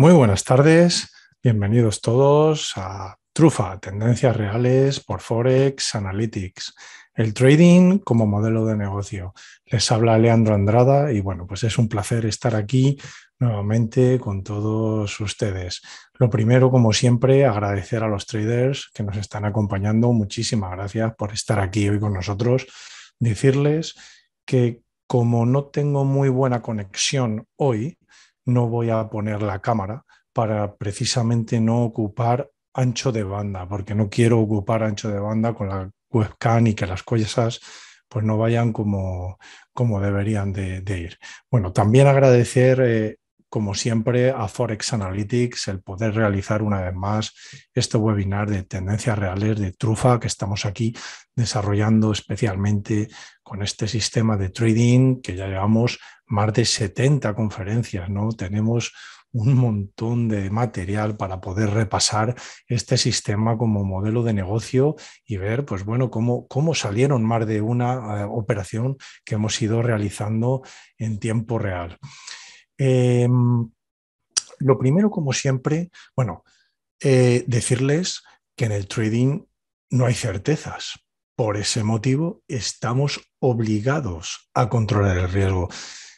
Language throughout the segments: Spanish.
Muy buenas tardes, bienvenidos todos a Trufa, Tendencias Reales por Forex Analytics, el trading como modelo de negocio. Les habla Leandro Andrada y bueno, pues es un placer estar aquí nuevamente con todos ustedes. Lo primero, como siempre, agradecer a los traders que nos están acompañando. Muchísimas gracias por estar aquí hoy con nosotros. Decirles que como no tengo muy buena conexión hoy, no voy a poner la cámara para precisamente no ocupar ancho de banda, porque no quiero ocupar ancho de banda con la webcam y que las cosas pues no vayan como, como deberían de, ir. Bueno, también agradecer eh, como siempre, a Forex Analytics el poder realizar una vez más este webinar de tendencias reales de trufa que estamos aquí desarrollando especialmente con este sistema de trading que ya llevamos más de 70 conferencias, ¿no? Tenemos un montón de material para poder repasar este sistema como modelo de negocio y ver, pues bueno, cómo, cómo salieron más de una eh, operación que hemos ido realizando en tiempo real. Em, lo primero, como siempre, bueno, eh, decirles que en el trading no hay certezas. Por ese motivo, estamos obligados a controlar el riesgo.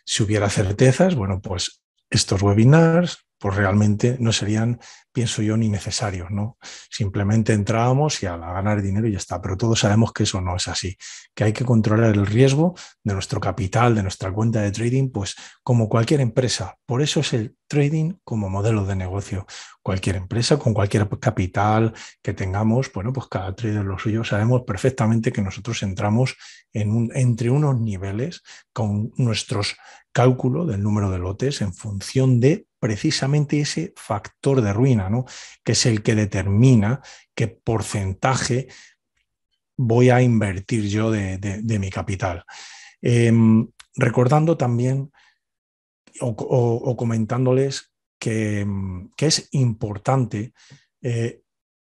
Si hubiera certezas, bueno, pues estos webinars, pues realmente no serían, pienso yo, ni necesarios, ¿no? Simplemente entrábamos y a ganar dinero y ya está, pero todos sabemos que eso no es así, que hay que controlar el riesgo de nuestro capital, de nuestra cuenta de trading, pues como cualquier empresa. Por eso es el trading como modelo de negocio. Cualquier empresa con cualquier capital que tengamos, bueno, pues cada trader lo suyo, sabemos perfectamente que nosotros entramos en un, entre unos niveles con nuestros cálculos del número de lotes en función de precisamente ese factor de ruina, ¿no? que es el que determina qué porcentaje voy a invertir yo de, mi capital. Em, recordando también o, comentándoles em, que, es importante eh,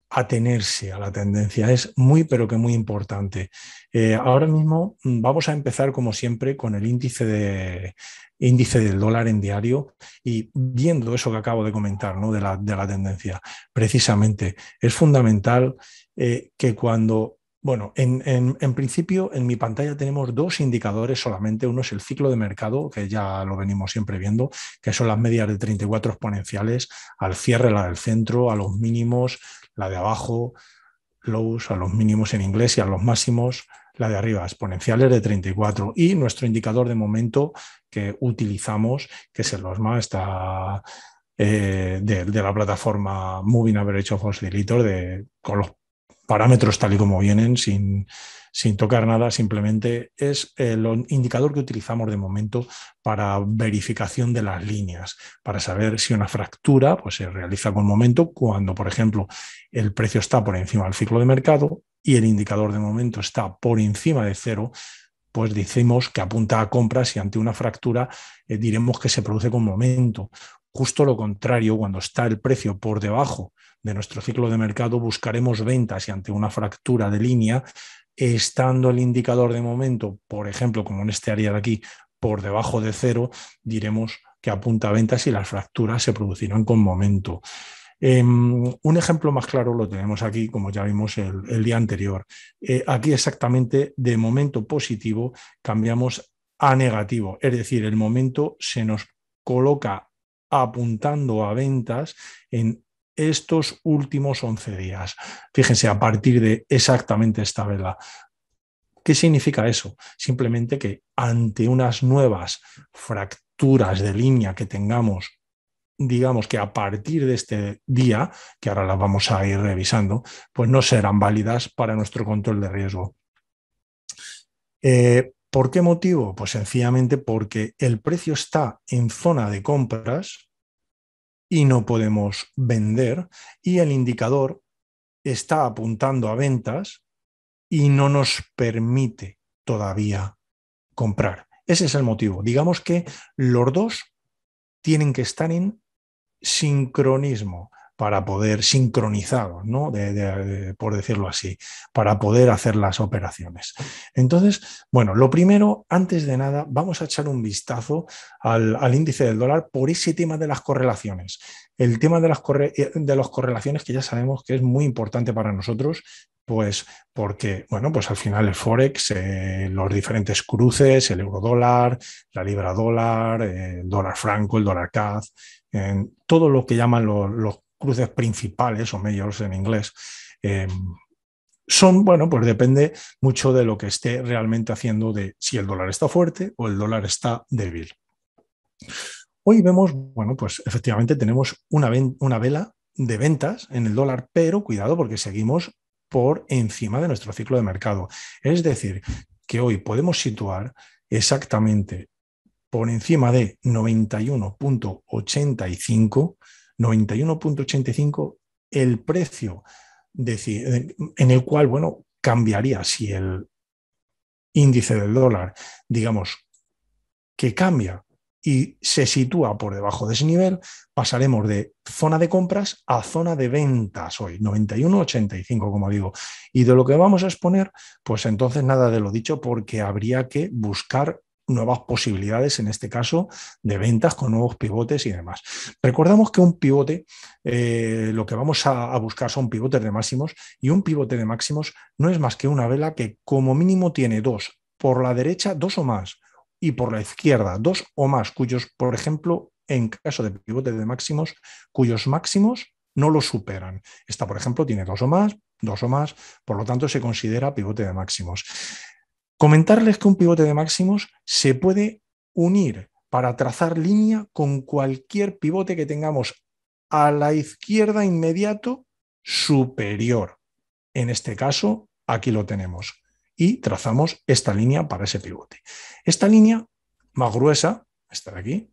atenerse a la tendencia. Es muy, pero que muy importante. Eh, ahora mismo mm, vamos a empezar, como siempre, con el índice, de, índice del dólar en diario y viendo eso que acabo de comentar, de, la, tendencia. Precisamente, es fundamental eh, que cuando... Bueno, en, en principio en mi pantalla tenemos dos indicadores solamente. Uno es el ciclo de mercado, que ya lo venimos siempre viendo, que son las medias de 34 exponenciales, al cierre la del centro, a los mínimos, la de abajo, lows a los mínimos en inglés y a los máximos, la de arriba, exponenciales de 34. Y nuestro indicador de momento que utilizamos, que es el OSMA, está eh, de, la plataforma Moving Average of Oscillator, de, con los parámetros tal y como vienen, sin, sin tocar nada, simplemente es el eh, indicador que utilizamos de momento para verificación de las líneas, para saber si una fractura pues, se realiza con momento cuando, por ejemplo, el precio está por encima del ciclo de mercado y el indicador de momento está por encima de cero, pues decimos que apunta a compras y ante una fractura eh, diremos que se produce con momento. Justo lo contrario, cuando está el precio por debajo de nuestro ciclo de mercado, buscaremos ventas y ante una fractura de línea, estando el indicador de momento, por ejemplo, como en este área de aquí, por debajo de cero, diremos que apunta ventas y las fracturas se producirán con momento. Em, un ejemplo más claro lo tenemos aquí, como ya vimos el, día anterior. Eh, aquí exactamente de momento positivo cambiamos a negativo, es decir, el momento se nos coloca apuntando a ventas en estos últimos 11 días. Fíjense, a partir de exactamente esta vela. ¿Qué significa eso? Simplemente que ante unas nuevas fracturas de línea que tengamos, digamos que a partir de este día, que ahora las vamos a ir revisando, pues no serán válidas para nuestro control de riesgo. Eh, ¿Por qué motivo? Pues sencillamente porque el precio está en zona de compras y no podemos vender y el indicador está apuntando a ventas y no nos permite todavía comprar. Ese es el motivo. Digamos que los dos tienen que estar en sincronismo para poder sincronizados, ¿no? por decirlo así, para poder hacer las operaciones. Entonces, bueno, lo primero, antes de nada, vamos a echar un vistazo al, índice del dólar por ese tema de las correlaciones. El tema de las, eh, de correlaciones que ya sabemos que es muy importante para nosotros, pues porque, bueno, pues al final el Forex, eh, los diferentes cruces, el euro dólar, la libra dólar, el dólar franco, el dólar CAD, todo lo que llaman los cruces principales o mayors en inglés. Em, son, bueno, pues depende mucho de lo que esté realmente haciendo, de si el dólar está fuerte o el dólar está débil. Hoy vemos, bueno, pues efectivamente tenemos una, una vela de ventas en el dólar, pero cuidado porque seguimos por encima de nuestro ciclo de mercado. Es decir, que hoy podemos situar exactamente por encima de 91.85 91.85 el precio decir, en el cual, bueno, cambiaría si el índice del dólar, digamos, que cambia y se sitúa por debajo de ese nivel, pasaremos de zona de compras a zona de ventas hoy, 91,85, como digo. Y de lo que vamos a exponer, pues entonces nada de lo dicho, porque habría que buscar nuevas posibilidades, en este caso, de ventas con nuevos pivotes y demás. Recordamos que un pivote, eh, lo que vamos a, buscar son pivotes de máximos y un pivote de máximos no es más que una vela que como mínimo tiene dos, por la derecha dos o más y por la izquierda dos o más, cuyos, por ejemplo, en caso de pivote de máximos, cuyos máximos no lo superan. Esta, por ejemplo, tiene dos o más, dos o más, por lo tanto se considera pivote de máximos. Comentarles que un pivote de máximos se puede unir para trazar línea con cualquier pivote que tengamos a la izquierda inmediato superior. En este caso, aquí lo tenemos. Y trazamos esta línea para ese pivote. Esta línea más gruesa, esta de aquí,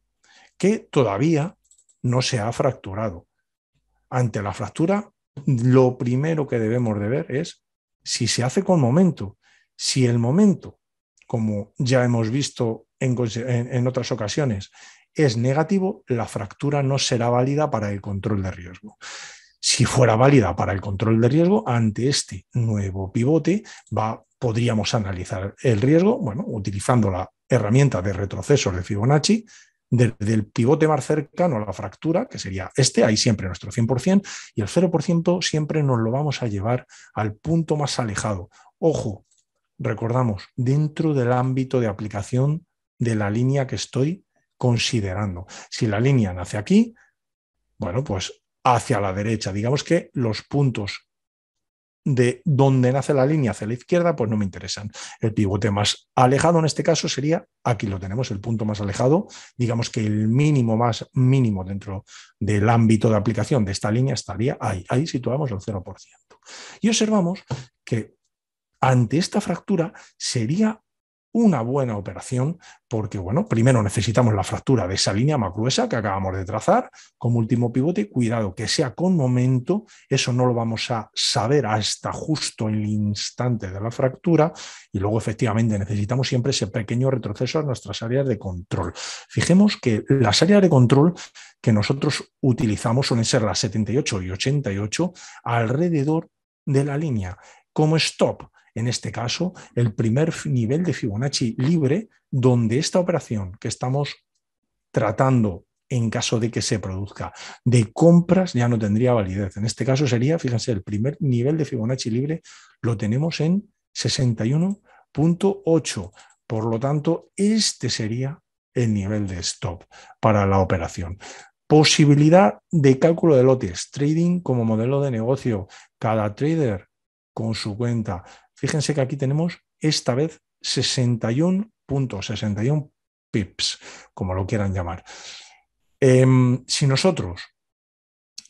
que todavía no se ha fracturado. Ante la fractura, lo primero que debemos de ver es si se hace con momento. Si el momento, como ya hemos visto en, otras ocasiones, es negativo, la fractura no será válida para el control de riesgo. Si fuera válida para el control de riesgo, ante este nuevo pivote podríamos analizar el riesgo, bueno, utilizando la herramienta de retroceso de Fibonacci, desde el pivote más cercano a la fractura, que sería este, ahí siempre nuestro 100%, y el 0% siempre nos lo vamos a llevar al punto más alejado. Ojo, recordamos, dentro del ámbito de aplicación de la línea que estoy considerando. Si la línea nace aquí, bueno, pues hacia la derecha. Digamos que los puntos de donde nace la línea hacia la izquierda, pues no me interesan. El pivote más alejado en este caso sería, aquí lo tenemos, el punto más alejado, digamos que el mínimo más mínimo dentro del ámbito de aplicación de esta línea estaría ahí, ahí situamos el 0%. Y observamos que ante esta fractura sería una buena operación porque, bueno, primero necesitamos la fractura de esa línea más gruesa que acabamos de trazar como último pivote. Cuidado, que sea con momento, eso no lo vamos a saber hasta justo el instante de la fractura y luego efectivamente necesitamos siempre ese pequeño retroceso a nuestras áreas de control. Fijemos que las áreas de control que nosotros utilizamos suelen ser las 78 y 88 alrededor de la línea como stop en este caso, el primer nivel de Fibonacci libre, donde esta operación que estamos tratando en caso de que se produzca. De compras ya no tendría validez. En este caso sería, fíjense, el primer nivel de Fibonacci libre lo tenemos en 61.8. Por lo tanto, este sería el nivel de stop para la operación. Posibilidad de cálculo de lotes, trading como modelo de negocio, cada trader con su cuenta. Fíjense que aquí tenemos esta vez 61.61 pips, como lo quieran llamar. Em, si nosotros,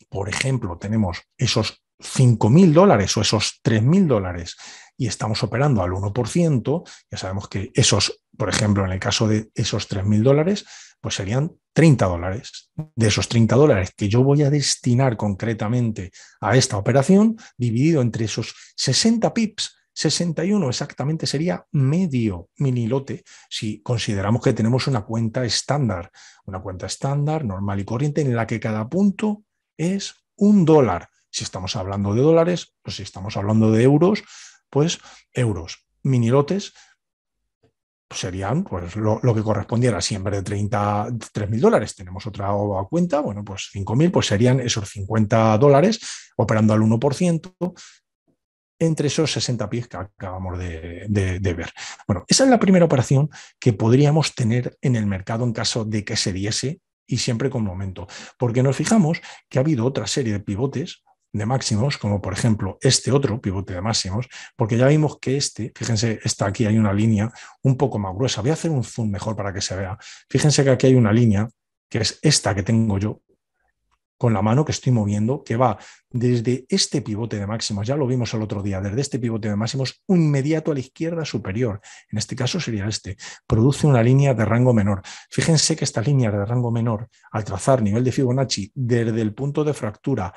por ejemplo, tenemos esos 5.000 dólares o esos 3.000 dólares y estamos operando al 1%, ya sabemos que esos, por ejemplo, en el caso de esos 3.000 dólares, pues serían 30 dólares. De esos 30 dólares que yo voy a destinar concretamente a esta operación, dividido entre esos 60 pips, 61 exactamente sería medio minilote si consideramos que tenemos una cuenta estándar, una cuenta estándar, normal y corriente, en la que cada punto es un dólar. Si estamos hablando de dólares o pues si estamos hablando de euros, pues euros. Minilotes serían pues, lo, que correspondiera. Si en vez de 3.000 dólares tenemos otra cuenta, bueno, pues 5.000, pues serían esos 50 dólares operando al 1%, entre esos 60 pies que acabamos de, ver. Bueno, esa es la primera operación que podríamos tener en el mercado en caso de que se diese y siempre con momento, porque nos fijamos que ha habido otra serie de pivotes de máximos, como por ejemplo este otro pivote de máximos, porque ya vimos que este, fíjense, está aquí, hay una línea un poco más gruesa. Voy a hacer un zoom mejor para que se vea. Fíjense que aquí hay una línea, que es esta que tengo yo, con la mano que estoy moviendo, que va desde este pivote de máximos, ya lo vimos el otro día, desde este pivote de máximos, inmediato a la izquierda superior, en este caso sería este, produce una línea de rango menor. Fíjense que esta línea de rango menor, al trazar nivel de Fibonacci desde el punto de fractura,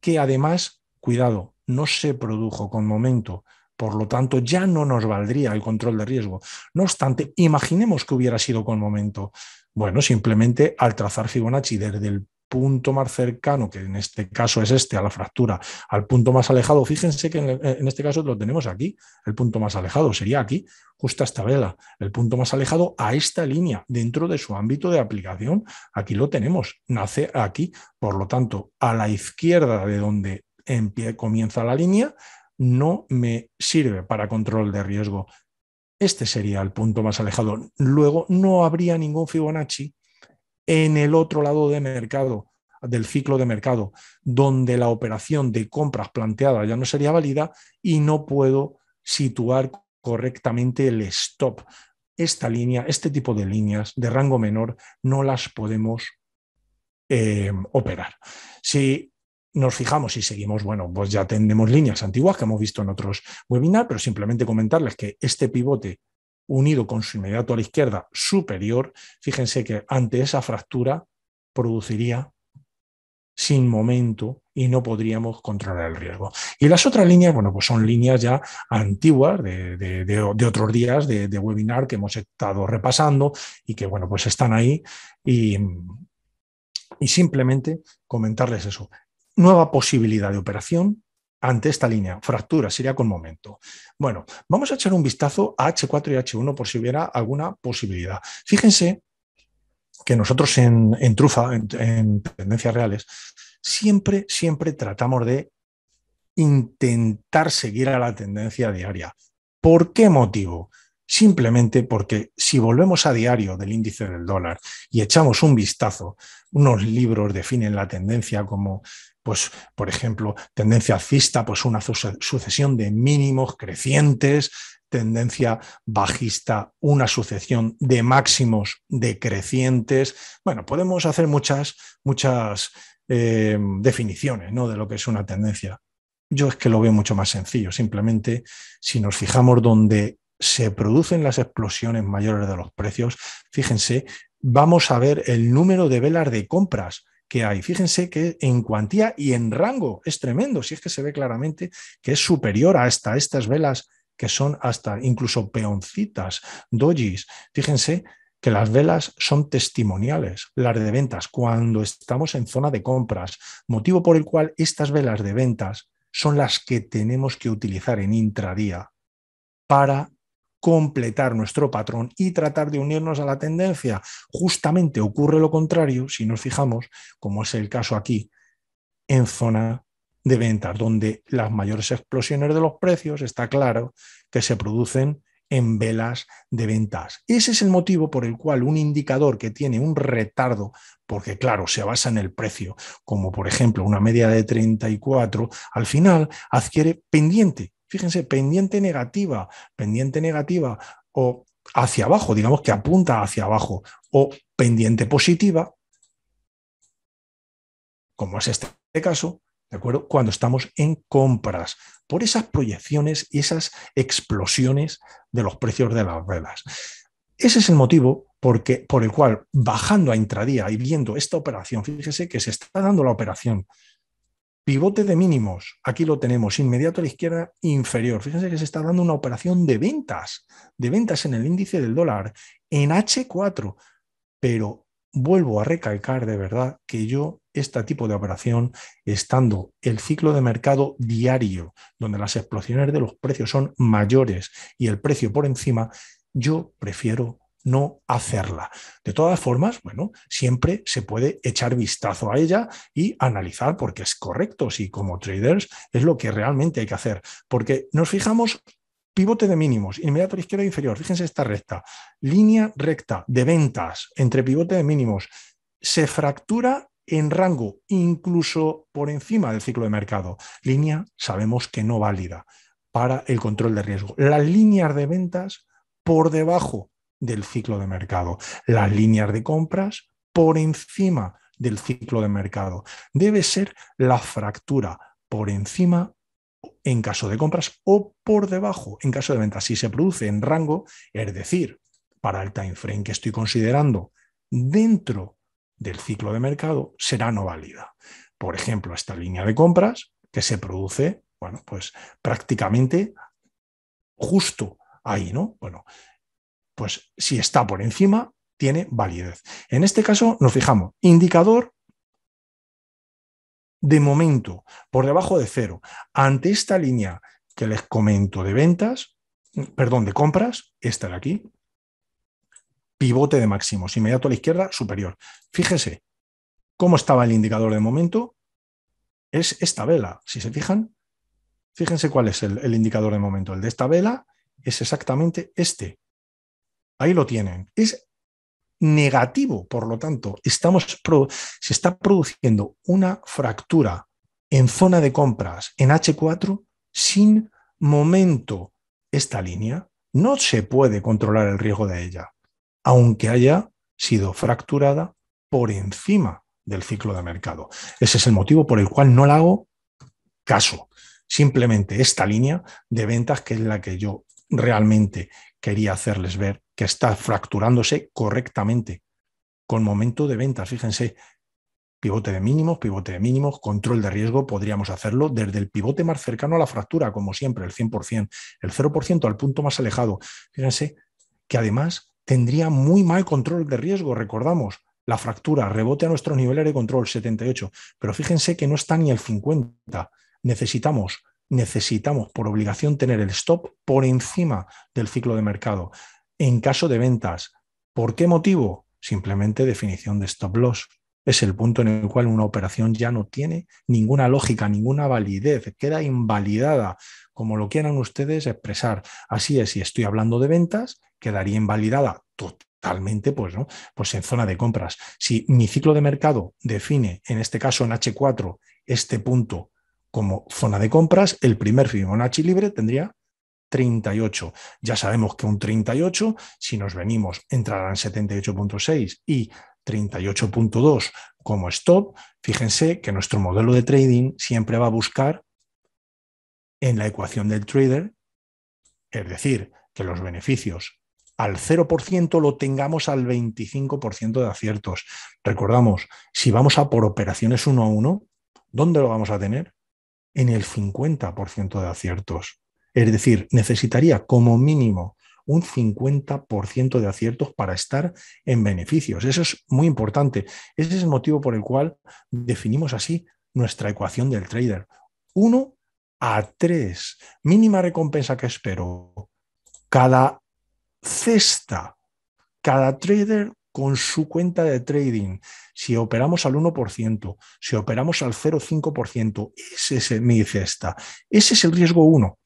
que además, cuidado, no se produjo con momento por lo tanto, ya no nos valdría el control de riesgo. No obstante, imaginemos que hubiera sido con momento. Bueno, simplemente al trazar Fibonacci desde el punto más cercano, que en este caso es este, a la fractura, al punto más alejado. Fíjense que en, este caso lo tenemos aquí, el punto más alejado sería aquí, justo a esta vela, el punto más alejado a esta línea, dentro de su ámbito de aplicación. Aquí lo tenemos, nace aquí. Por lo tanto, a la izquierda de donde comienza la línea, no me sirve para control de riesgo. Este sería el punto más alejado. Luego no habría ningún Fibonacci en el otro lado de mercado, del ciclo de mercado, donde la operación de compras planteada ya no sería válida y no puedo situar correctamente el stop. Esta línea, este tipo de líneas de rango menor no las podemos eh, operar. Si nos fijamos y seguimos, bueno, pues ya tenemos líneas antiguas que hemos visto en otros webinars, pero simplemente comentarles que este pivote unido con su inmediato a la izquierda superior, fíjense que ante esa fractura produciría sin momento y no podríamos controlar el riesgo. Y las otras líneas, bueno, pues son líneas ya antiguas de, otros días de, webinar que hemos estado repasando y que, bueno, pues están ahí y, y simplemente comentarles eso. Nueva posibilidad de operación, ante esta línea. Fractura sería con momento. Bueno, vamos a echar un vistazo a H4 y H1 por si hubiera alguna posibilidad. Fíjense que nosotros en, Trufa, en tendencias reales, siempre, siempre tratamos de intentar seguir a la tendencia diaria. ¿Por qué motivo? Simplemente porque si volvemos a diario del índice del dólar y echamos un vistazo, unos libros definen la tendencia como pues, por ejemplo, tendencia alcista, pues una sucesión de mínimos crecientes, tendencia bajista, una sucesión de máximos decrecientes. Bueno, podemos hacer muchas, muchas eh, definiciones de lo que es una tendencia. Yo es que lo veo mucho más sencillo. Simplemente, si nos fijamos donde se producen las explosiones mayores de los precios, fíjense, vamos a ver el número de velas de compras que hay. Fíjense que en cuantía y en rango es tremendo, si es que se ve claramente que es superior a estas velas que son hasta incluso peoncitas, dojis. Fíjense que las velas son testimoniales, las de ventas, cuando estamos en zona de compras, motivo por el cual estas velas de ventas son las que tenemos que utilizar en intradía para completar nuestro patrón y tratar de unirnos a la tendencia. Justamente ocurre lo contrario si nos fijamos, como es el caso aquí, en zona de ventas, donde las mayores explosiones de los precios está claro que se producen en velas de ventas. Ese es el motivo por el cual un indicador que tiene un retardo, porque claro, se basa en el precio, como por ejemplo una media de 34, al final adquiere pendiente Fíjense, pendiente negativa, pendiente negativa o hacia abajo, digamos que apunta hacia abajo, o pendiente positiva, como es este caso, ¿de acuerdo? Cuando estamos en compras, por esas proyecciones y esas explosiones de los precios de las velas. Ese es el motivo por el cual, bajando a intradía y viendo esta operación, fíjese que se está dando la operación Pivote de mínimos. Aquí lo tenemos, inmediato a la izquierda inferior. Fíjense que se está dando una operación de ventas, de ventas en el índice del dólar, en H4. Pero vuelvo a recalcar de verdad que yo este tipo de operación, estando el ciclo de mercado diario, donde las explosiones de los precios son mayores y el precio por encima, yo prefiero no hacerla. De todas formas, bueno, siempre se puede echar vistazo a ella y analizar porque es correcto, si como traders es lo que realmente hay que hacer, porque nos fijamos pivote de mínimos, inmediato a izquierda e inferior, fíjense esta recta, línea recta de ventas entre pivote de mínimos, se fractura en rango, incluso por encima del ciclo de mercado. Línea sabemos que no válida para el control de riesgo. Las líneas de ventas por debajo del ciclo de mercado. Las líneas de compras por encima del ciclo de mercado. Debe ser la fractura por encima en caso de compras o por debajo en caso de ventas. Si se produce en rango, es decir, para el time frame que estoy considerando dentro del ciclo de mercado, será no válida. Por ejemplo, esta línea de compras que se produce, bueno, pues prácticamente justo ahí, ¿no? Bueno, pues si está por encima, tiene validez. En este caso nos fijamos, indicador de momento por debajo de cero. Ante esta línea que les comento de ventas, perdón, de compras, esta de aquí, pivote de máximos, inmediato a la izquierda, superior. Fíjese cómo estaba el indicador de momento. Es esta vela, si se fijan. Fíjense cuál es el, el indicador de momento. El de esta vela es exactamente este, Ahí lo tienen. Es negativo, por lo tanto, estamos se está produciendo una fractura en zona de compras en H4 sin momento. Esta línea no se puede controlar el riesgo de ella, aunque haya sido fracturada por encima del ciclo de mercado. Ese es el motivo por el cual no la hago caso. Simplemente esta línea de ventas que es la que yo realmente quería hacerles ver que está fracturándose correctamente con momento de venta, Fíjense, pivote de mínimos, pivote de mínimos, control de riesgo, podríamos hacerlo desde el pivote más cercano a la fractura, como siempre, el 100%, el 0% al punto más alejado. Fíjense que además tendría muy mal control de riesgo, recordamos, la fractura, rebote a nuestro nivel de control, 78, pero fíjense que no está ni el 50. Necesitamos necesitamos por obligación tener el stop por encima del ciclo de mercado en caso de ventas. ¿Por qué motivo? Simplemente definición de stop loss. Es el punto en el cual una operación ya no tiene ninguna lógica, ninguna validez, queda invalidada, como lo quieran ustedes expresar. Así es, si estoy hablando de ventas, quedaría invalidada totalmente pues, ¿no? pues en zona de compras. Si mi ciclo de mercado define, en este caso en H4, este punto como zona de compras, el primer Fibonacci libre tendría 38. Ya sabemos que un 38, si nos venimos, entrarán 78.6 y 38.2 como stop. Fíjense que nuestro modelo de trading siempre va a buscar en la ecuación del trader, es decir, que los beneficios al 0% lo tengamos al 25% de aciertos. Recordamos, si vamos a por operaciones 1 a 1, ¿dónde lo vamos a tener? En el 50% de aciertos. Es decir, necesitaría como mínimo un 50% de aciertos para estar en beneficios. Eso es muy importante. Ese es el motivo por el cual definimos así nuestra ecuación del trader. 1 a 3. Mínima recompensa que espero. Cada cesta, cada trader con su cuenta de trading. Si operamos al 1%, si operamos al 0,5%, ese es mi cesta. Ese es el riesgo 1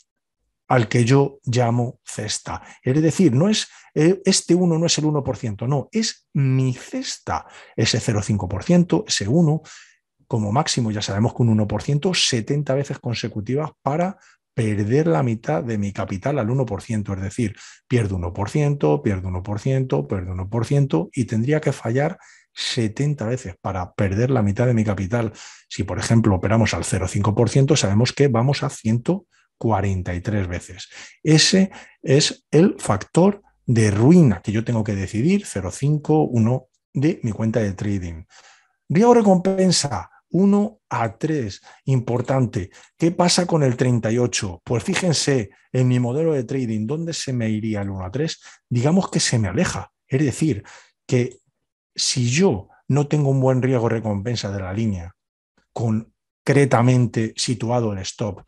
al que yo llamo cesta. Es decir, no es eh, este 1 no es el 1%, no, es mi cesta, ese 0,5%, ese 1, como máximo ya sabemos que un 1% 70 veces consecutivas para perder la mitad de mi capital al 1%, es decir, pierdo 1%, pierdo 1%, pierdo 1% y tendría que fallar 70 veces para perder la mitad de mi capital. Si, por ejemplo, operamos al 0,5%, sabemos que vamos a 100 43 veces. Ese es el factor de ruina que yo tengo que decidir, 0,51 de mi cuenta de trading. Riego recompensa, 1 a 3, importante. ¿Qué pasa con el 38? Pues fíjense, en mi modelo de trading, ¿dónde se me iría el 1 a 3? Digamos que se me aleja. Es decir, que si yo no tengo un buen riesgo recompensa de la línea, concretamente situado el stop,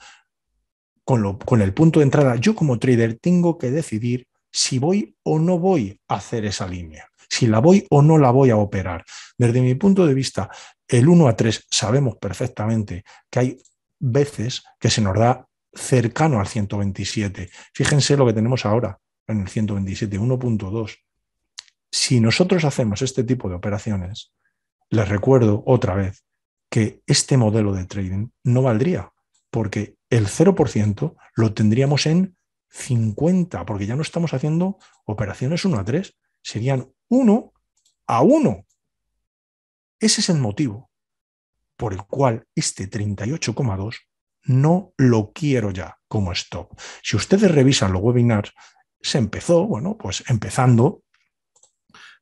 con, lo, con el punto de entrada, yo como trader tengo que decidir si voy o no voy a hacer esa línea, si la voy o no la voy a operar. Desde mi punto de vista, el 1 a 3 sabemos perfectamente que hay veces que se nos da cercano al 127. Fíjense lo que tenemos ahora en el 127, 1.2. Si nosotros hacemos este tipo de operaciones, les recuerdo otra vez que este modelo de trading no valdría, porque el 0% lo tendríamos en 50, porque ya no estamos haciendo operaciones 1 a 3, serían 1 a 1. Ese es el motivo por el cual este 38,2 no lo quiero ya como stop. Si ustedes revisan los webinars, se empezó, bueno, pues empezando,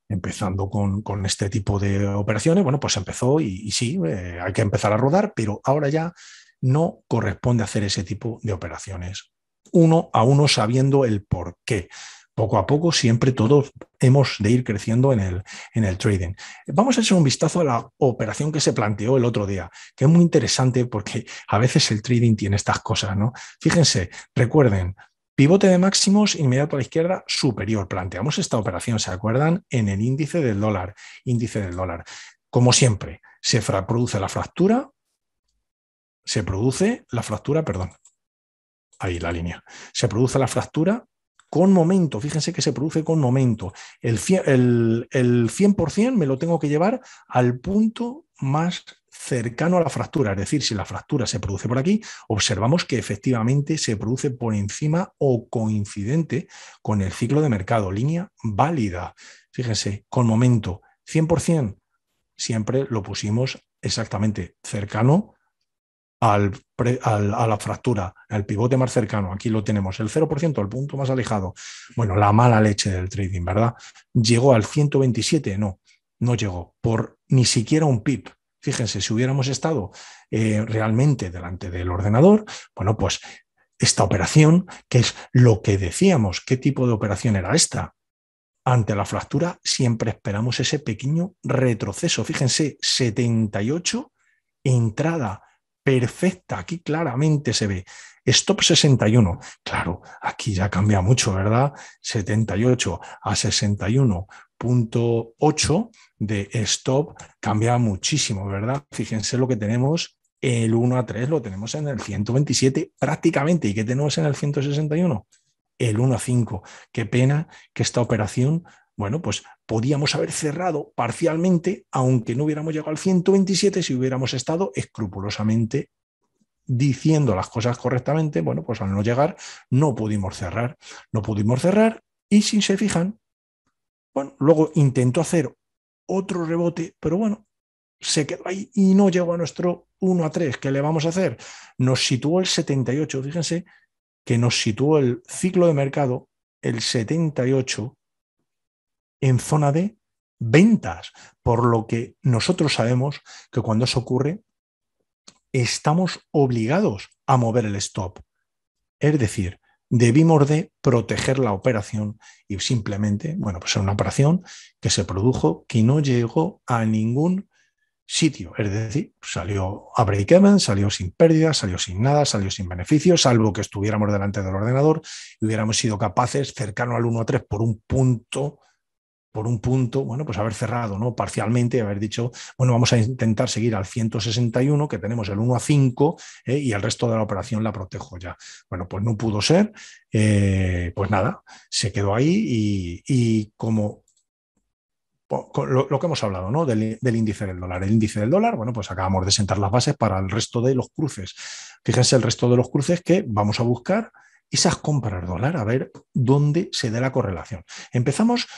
empezando con, este tipo de operaciones, bueno, pues empezó y, sí, eh, hay que empezar a rodar, pero ahora ya no corresponde hacer ese tipo de operaciones. Uno a uno sabiendo el por qué. Poco a poco siempre todos hemos de ir creciendo en el, en el trading. Vamos a hacer un vistazo a la operación que se planteó el otro día, que es muy interesante porque a veces el trading tiene estas cosas, ¿no? Fíjense, recuerden, Pivote de máximos inmediato a la izquierda superior. Planteamos esta operación, ¿se acuerdan? En el índice del dólar. Índice del dólar. Como siempre, se produce la fractura, se produce la fractura, perdón, ahí la línea, se produce la fractura con momento, fíjense que se produce con momento, el, 100% me lo tengo que llevar al punto más cercano a la fractura, es decir, si la fractura se produce por aquí, observamos que efectivamente se produce por encima o coincidente con el ciclo de mercado, línea válida. Fíjense, con momento 100%, siempre lo pusimos exactamente cercano al a la fractura, al pivote más cercano. Aquí lo tenemos, el 0%, al punto más alejado. Bueno, la mala leche del trading, ¿verdad? Llegó al 127, no, no llegó, por ni siquiera un pip. Fíjense, si hubiéramos estado eh, realmente delante del ordenador, bueno, pues esta operación, que es lo que decíamos, qué tipo de operación era esta. Ante la fractura siempre esperamos ese pequeño retroceso. Fíjense, 78, entrada perfecta, aquí claramente se ve. Stop 61, claro, aquí ya cambia mucho, ¿verdad? 78 a 61.8 de stop cambia muchísimo, ¿verdad? Fíjense lo que tenemos, el 1 a 3 lo tenemos en el 127 prácticamente, ¿y qué tenemos en el 161? El 1 a 5. Qué pena que esta operación bueno, pues podíamos haber cerrado parcialmente, aunque no hubiéramos llegado al 127, si hubiéramos estado escrupulosamente diciendo las cosas correctamente, bueno, pues al no llegar no pudimos cerrar, no pudimos cerrar y si se fijan, bueno, luego intentó hacer otro rebote, pero bueno, se quedó ahí y no llegó a nuestro 1 a 3. ¿Qué le vamos a hacer? Nos situó el 78, fíjense que nos situó el ciclo de mercado el 78 en zona de ventas, por lo que nosotros sabemos que cuando eso ocurre, estamos obligados a mover el stop. Es decir, debimos de proteger la operación y simplemente, bueno, pues era una operación que se produjo que no llegó a ningún sitio. Es decir, salió a break-even, salió sin pérdida, salió sin nada, salió sin beneficios, salvo que estuviéramos delante del ordenador y hubiéramos sido capaces cercano al 1 a 3 por un punto por un punto, bueno, pues haber cerrado, ¿no? Parcialmente, haber dicho, bueno, vamos a intentar seguir al 161, que tenemos el 1 a 5, ¿eh? y el resto de la operación la protejo ya. Bueno, pues no pudo ser, eh, pues nada, se quedó ahí y, como lo, que hemos hablado, ¿no? Del, índice del dólar. El índice del dólar, bueno, pues acabamos de sentar las bases para el resto de los cruces. Fíjense el resto de los cruces que vamos a buscar esas compras dólar, a ver dónde se dé la correlación. Empezamos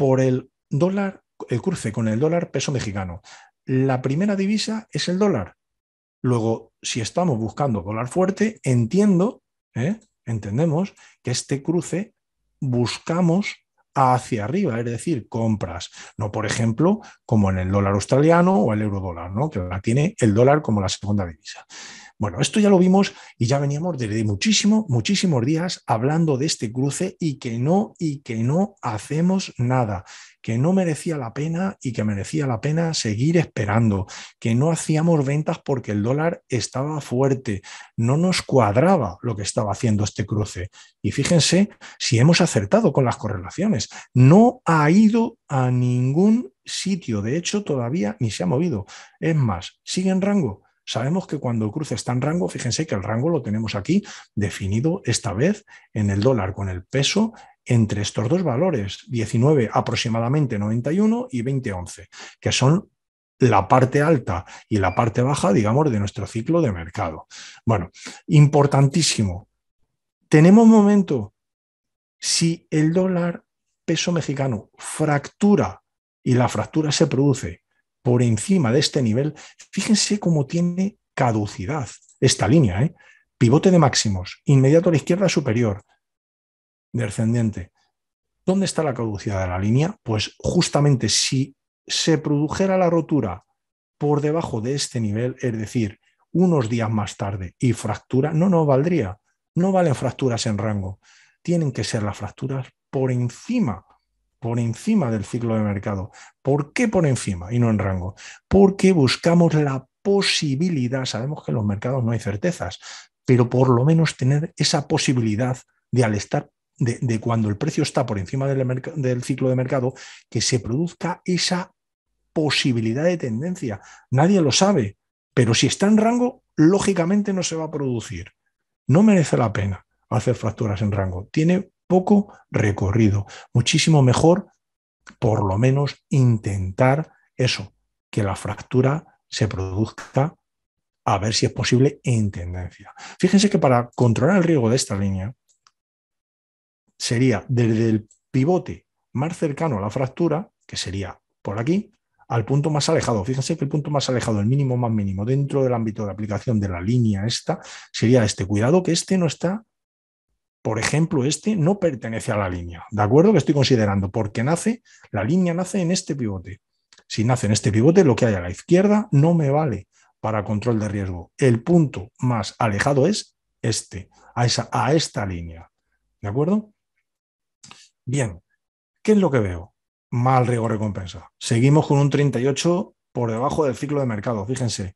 por el dólar, el cruce con el dólar peso mexicano. La primera divisa es el dólar. Luego, si estamos buscando dólar fuerte, entiendo, ¿eh? entendemos que este cruce buscamos hacia arriba, es decir, compras, no por ejemplo como en el dólar australiano o el euro dólar, ¿no? que la tiene el dólar como la segunda divisa. Bueno, esto ya lo vimos y ya veníamos desde muchísimo, muchísimos días hablando de este cruce y que no, y que no hacemos nada, que no merecía la pena y que merecía la pena seguir esperando, que no hacíamos ventas porque el dólar estaba fuerte, no nos cuadraba lo que estaba haciendo este cruce. Y fíjense si hemos acertado con las correlaciones, no ha ido a ningún sitio, de hecho todavía ni se ha movido. Es más, sigue en rango Sabemos que cuando cruce está en rango, fíjense que el rango lo tenemos aquí definido esta vez en el dólar con el peso entre estos dos valores, 19 aproximadamente 91 y 2011, que son la parte alta y la parte baja, digamos, de nuestro ciclo de mercado. Bueno, importantísimo. Tenemos momento, si el dólar peso mexicano fractura y la fractura se produce por encima de este nivel, fíjense cómo tiene caducidad esta línea. ¿eh? Pivote de máximos, inmediato a la izquierda superior, descendente. ¿Dónde está la caducidad de la línea? Pues justamente si se produjera la rotura por debajo de este nivel, es decir, unos días más tarde y fractura, no nos valdría. No valen fracturas en rango. Tienen que ser las fracturas por encima por encima del ciclo de mercado. ¿Por qué por encima y no en rango? Porque buscamos la posibilidad, sabemos que en los mercados no hay certezas, pero por lo menos tener esa posibilidad de al estar de, cuando el precio está por encima del, del, ciclo de mercado, que se produzca esa posibilidad de tendencia. Nadie lo sabe, pero si está en rango, lógicamente no se va a producir. No merece la pena hacer fracturas en rango. Tiene poco recorrido. Muchísimo mejor, por lo menos, intentar eso, que la fractura se produzca a ver si es posible en tendencia. Fíjense que para controlar el riesgo de esta línea sería desde el pivote más cercano a la fractura, que sería por aquí, al punto más alejado. Fíjense que el punto más alejado, el mínimo más mínimo, dentro del ámbito de aplicación de la línea esta, sería este. Cuidado que este no está por ejemplo, este no pertenece a la línea, ¿de acuerdo? Que estoy considerando, porque nace, la línea nace en este pivote. Si nace en este pivote, lo que hay a la izquierda no me vale para control de riesgo. El punto más alejado es este, a, esa, a esta línea, ¿de acuerdo? Bien, ¿qué es lo que veo? Mal riesgo recompensa. Seguimos con un 38 por debajo del ciclo de mercado, fíjense.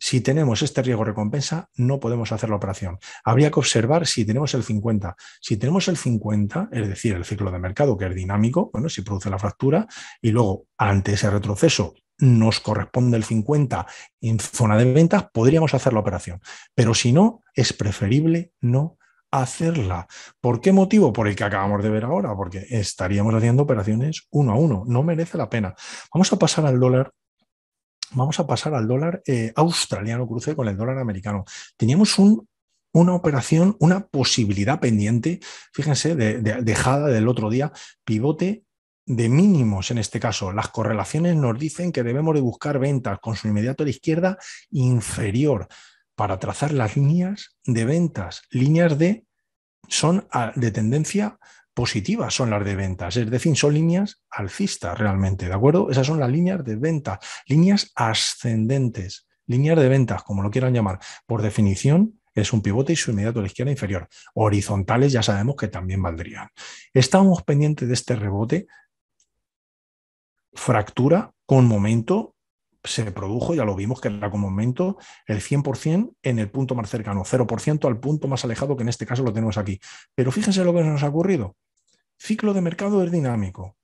Si tenemos este riesgo recompensa, no podemos hacer la operación. Habría que observar si tenemos el 50. Si tenemos el 50, es decir, el ciclo de mercado que es dinámico, bueno, si produce la fractura y luego ante ese retroceso nos corresponde el 50 en zona de ventas, podríamos hacer la operación. Pero si no, es preferible no hacerla. ¿Por qué motivo? Por el que acabamos de ver ahora, porque estaríamos haciendo operaciones uno a uno. No merece la pena. Vamos a pasar al dólar vamos a pasar al dólar eh, australiano cruce con el dólar americano. Teníamos una operación, una posibilidad pendiente, fíjense, dejada del otro día, pivote de mínimos en este caso. Las correlaciones nos dicen que debemos de buscar ventas con su inmediato a la izquierda inferior para trazar las líneas de ventas, líneas de son de tendencia positivas son las de ventas, es decir, son líneas alcistas realmente, ¿de acuerdo? Esas son las líneas de ventas, líneas ascendentes, líneas de ventas, como lo quieran llamar. Por definición, es un pivote y su inmediato a la izquierda inferior. Horizontales ya sabemos que también valdrían. Estamos pendientes de este rebote, fractura con momento, se produjo, ya lo vimos que era con momento, el 100% en el punto más cercano, 0% al punto más alejado, que en este caso lo tenemos aquí. Pero fíjense lo que nos ha ocurrido ciclo de mercado es dinámico.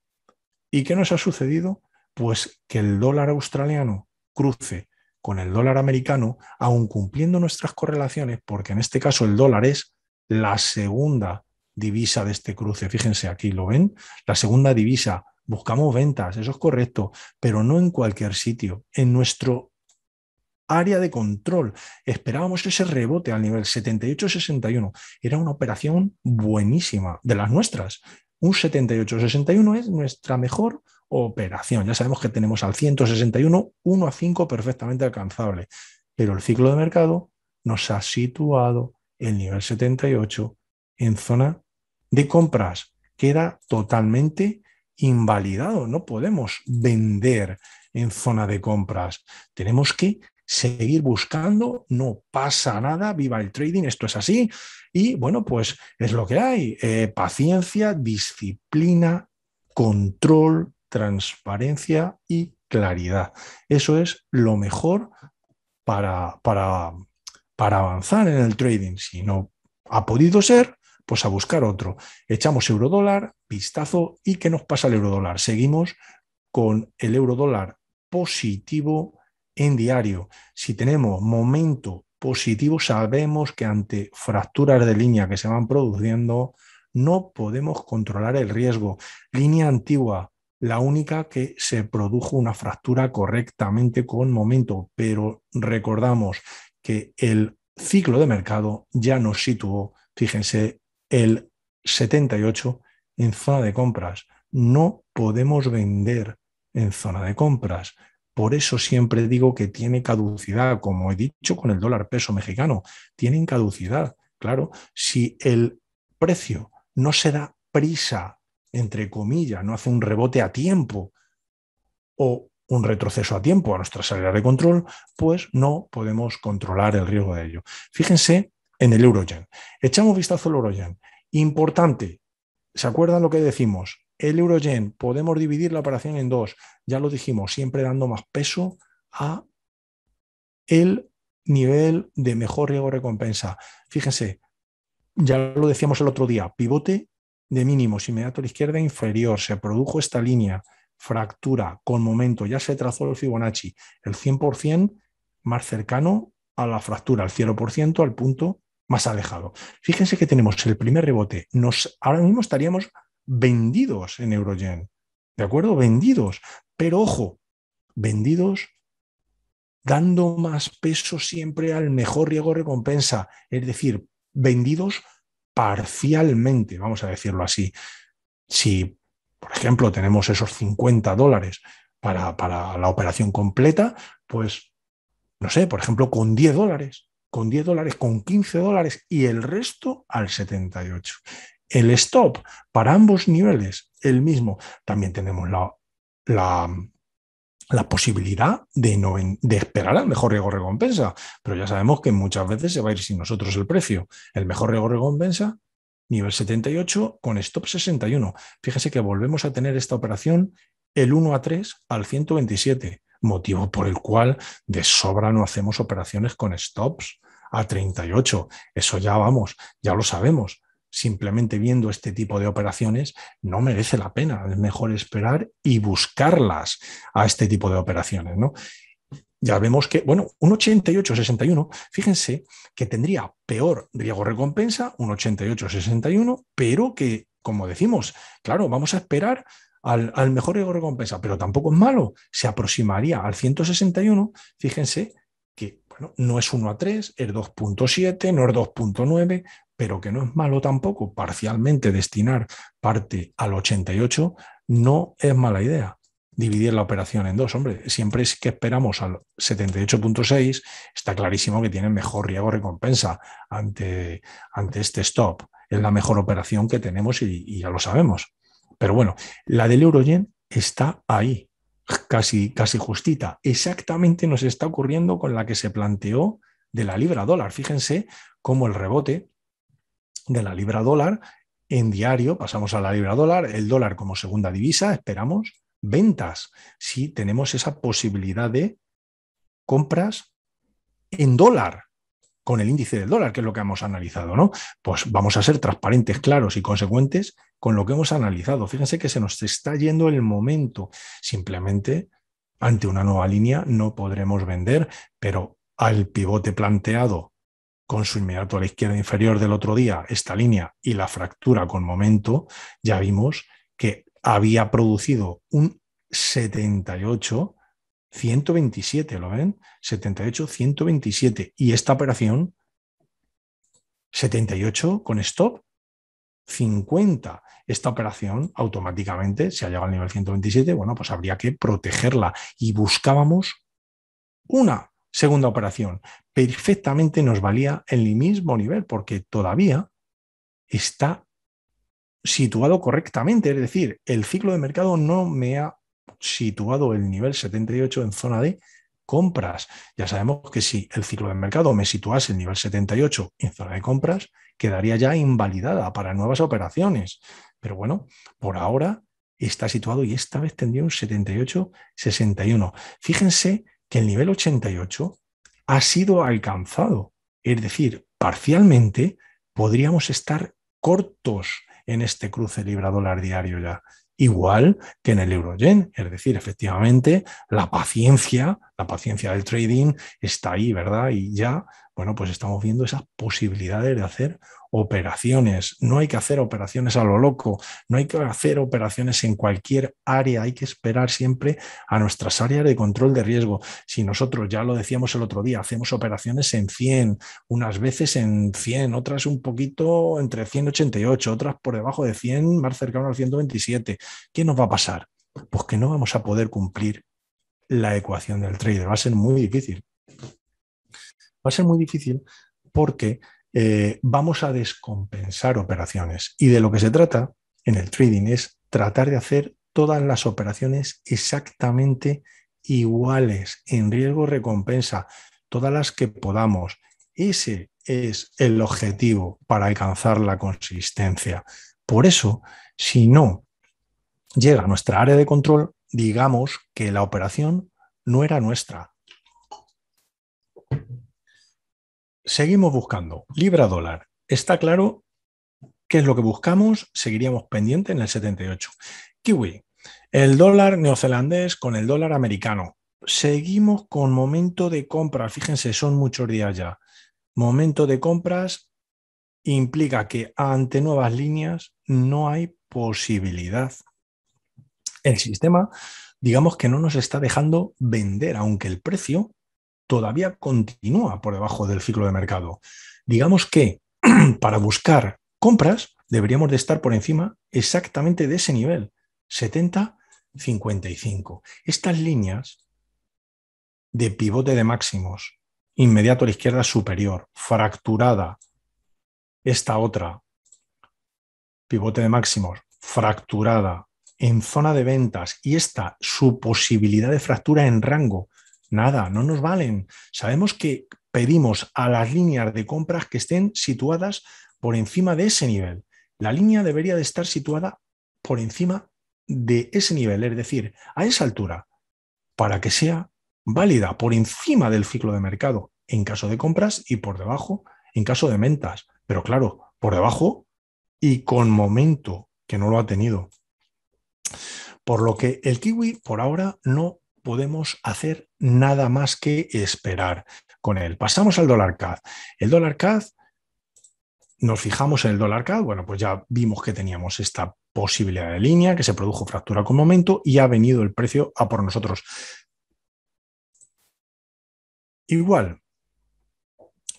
¿Y qué nos ha sucedido? Pues que el dólar australiano cruce con el dólar americano, aún cumpliendo nuestras correlaciones, porque en este caso el dólar es la segunda divisa de este cruce. Fíjense aquí, ¿lo ven? La segunda divisa. Buscamos ventas, eso es correcto, pero no en cualquier sitio. En nuestro área de control. Esperábamos ese rebote al nivel 78-61. Era una operación buenísima de las nuestras. Un 78-61 es nuestra mejor operación. Ya sabemos que tenemos al 161 1 a 5 perfectamente alcanzable, pero el ciclo de mercado nos ha situado el nivel 78 en zona de compras. Queda totalmente invalidado. No podemos vender en zona de compras. Tenemos que seguir buscando, no pasa nada, viva el trading, esto es así. Y bueno, pues es lo que hay. Eh, paciencia, disciplina, control, transparencia y claridad. Eso es lo mejor para, para, avanzar en el trading. Si no ha podido ser, pues a buscar otro. Echamos eurodólar, vistazo y ¿qué nos pasa el eurodólar? Seguimos con el eurodólar positivo en diario, si tenemos momento positivo, sabemos que ante fracturas de línea que se van produciendo, no podemos controlar el riesgo. Línea antigua, la única que se produjo una fractura correctamente con momento, pero recordamos que el ciclo de mercado ya nos situó, fíjense, el 78 en zona de compras. No podemos vender en zona de compras. Por eso siempre digo que tiene caducidad, como he dicho con el dólar peso mexicano, tienen caducidad. Claro, si el precio no se da prisa, entre comillas, no hace un rebote a tiempo o un retroceso a tiempo a nuestra salida de control, pues no podemos controlar el riesgo de ello. Fíjense en el Eurogen. Echamos un vistazo al Eurogen. Importante, ¿se acuerdan lo que decimos? El Eurogen, podemos dividir la operación en dos, ya lo dijimos, siempre dando más peso a el nivel de mejor riesgo-recompensa. Fíjense, ya lo decíamos el otro día, pivote de mínimos inmediato a la izquierda inferior, se produjo esta línea, fractura con momento, ya se trazó el Fibonacci, el 100% más cercano a la fractura, el 0% al punto más alejado. Fíjense que tenemos el primer rebote, nos, ahora mismo estaríamos vendidos en Eurogen. ¿De acuerdo? Vendidos. Pero ojo, vendidos dando más peso siempre al mejor riego recompensa, es decir, vendidos parcialmente, vamos a decirlo así. Si, por ejemplo, tenemos esos 50 dólares para, para la operación completa, pues, no sé, por ejemplo, con 10 dólares, con 10 dólares, con 15 dólares y el resto al 78. El stop para ambos niveles, el mismo. También tenemos la, la, posibilidad de, de esperar al mejor riesgo recompensa, pero ya sabemos que muchas veces se va a ir sin nosotros el precio. El mejor riesgo recompensa, nivel 78 con stop 61. Fíjese que volvemos a tener esta operación el 1 a 3 al 127, motivo por el cual de sobra no hacemos operaciones con stops a 38. Eso ya vamos, ya lo sabemos simplemente viendo este tipo de operaciones, no merece la pena. Es mejor esperar y buscarlas a este tipo de operaciones, ¿no? Ya vemos que, bueno, un 88-61, fíjense que tendría peor riesgo-recompensa, un 88-61, pero que, como decimos, claro, vamos a esperar al, mejor riesgo-recompensa, pero tampoco es malo, se aproximaría al 161, fíjense que bueno, no es 1 a 3, es 2.7, no es 2.9, pero que no es malo tampoco parcialmente destinar parte al 88, no es mala idea dividir la operación en dos. Hombre, siempre es que esperamos al 78.6, está clarísimo que tiene mejor riesgo recompensa ante, ante este stop. Es la mejor operación que tenemos y, ya lo sabemos. Pero bueno, la del Eurogen está ahí, casi, casi justita. Exactamente nos está ocurriendo con la que se planteó de la libra dólar. Fíjense cómo el rebote de la libra dólar. En diario pasamos a la libra dólar, el dólar como segunda divisa, esperamos ventas, si tenemos esa posibilidad de compras en dólar con el índice del dólar, que es lo que hemos analizado, ¿no? Pues vamos a ser transparentes, claros y consecuentes con lo que hemos analizado. Fíjense que se nos está yendo el momento. Simplemente ante una nueva línea no podremos vender, pero al pivote planteado con su inmediato a la izquierda inferior del otro día, esta línea y la fractura con momento, ya vimos que había producido un 78, 127, ¿lo ven? 78, 127. Y esta operación, 78 con stop, 50. Esta operación automáticamente, se ha llegado al nivel 127, bueno, pues habría que protegerla. Y buscábamos una Segunda operación, perfectamente nos valía en el mismo nivel porque todavía está situado correctamente, es decir, el ciclo de mercado no me ha situado el nivel 78 en zona de compras. Ya sabemos que si el ciclo de mercado me situase el nivel 78 en zona de compras, quedaría ya invalidada para nuevas operaciones. Pero bueno, por ahora está situado y esta vez tendría un 78-61. Fíjense que el nivel 88 ha sido alcanzado. Es decir, parcialmente podríamos estar cortos en este cruce libra-dólar diario ya, igual que en el yen, Es decir, efectivamente, la paciencia, la paciencia del trading está ahí, ¿verdad? Y ya bueno, pues estamos viendo esas posibilidades de hacer operaciones. No hay que hacer operaciones a lo loco, no hay que hacer operaciones en cualquier área, hay que esperar siempre a nuestras áreas de control de riesgo. Si nosotros, ya lo decíamos el otro día, hacemos operaciones en 100, unas veces en 100, otras un poquito entre 188, otras por debajo de 100, más cercano al 127, ¿qué nos va a pasar? Pues que no vamos a poder cumplir la ecuación del trade, va a ser muy difícil va a ser muy difícil porque eh, vamos a descompensar operaciones. Y de lo que se trata en el trading es tratar de hacer todas las operaciones exactamente iguales, en riesgo-recompensa, todas las que podamos. Ese es el objetivo para alcanzar la consistencia. Por eso, si no llega a nuestra área de control, digamos que la operación no era nuestra, seguimos buscando libra dólar. Está claro qué es lo que buscamos, seguiríamos pendiente en el 78. Kiwi, el dólar neozelandés con el dólar americano. Seguimos con momento de compra, Fíjense, son muchos días ya. Momento de compras implica que ante nuevas líneas no hay posibilidad. El sistema, digamos que no nos está dejando vender, aunque el precio todavía continúa por debajo del ciclo de mercado. Digamos que para buscar compras deberíamos de estar por encima exactamente de ese nivel, 70-55. Estas líneas de pivote de máximos, inmediato a la izquierda superior, fracturada, esta otra, pivote de máximos, fracturada en zona de ventas y esta su posibilidad de fractura en rango nada, no nos valen. Sabemos que pedimos a las líneas de compras que estén situadas por encima de ese nivel. La línea debería de estar situada por encima de ese nivel, es decir, a esa altura, para que sea válida por encima del ciclo de mercado en caso de compras y por debajo en caso de ventas. Pero claro, por debajo y con momento que no lo ha tenido. Por lo que el kiwi por ahora no podemos hacer nada más que esperar con él. Pasamos al dólar CAD. El dólar CAD, nos fijamos en el dólar CAD, bueno, pues ya vimos que teníamos esta posibilidad de línea, que se produjo fractura con momento y ha venido el precio a por nosotros. Igual,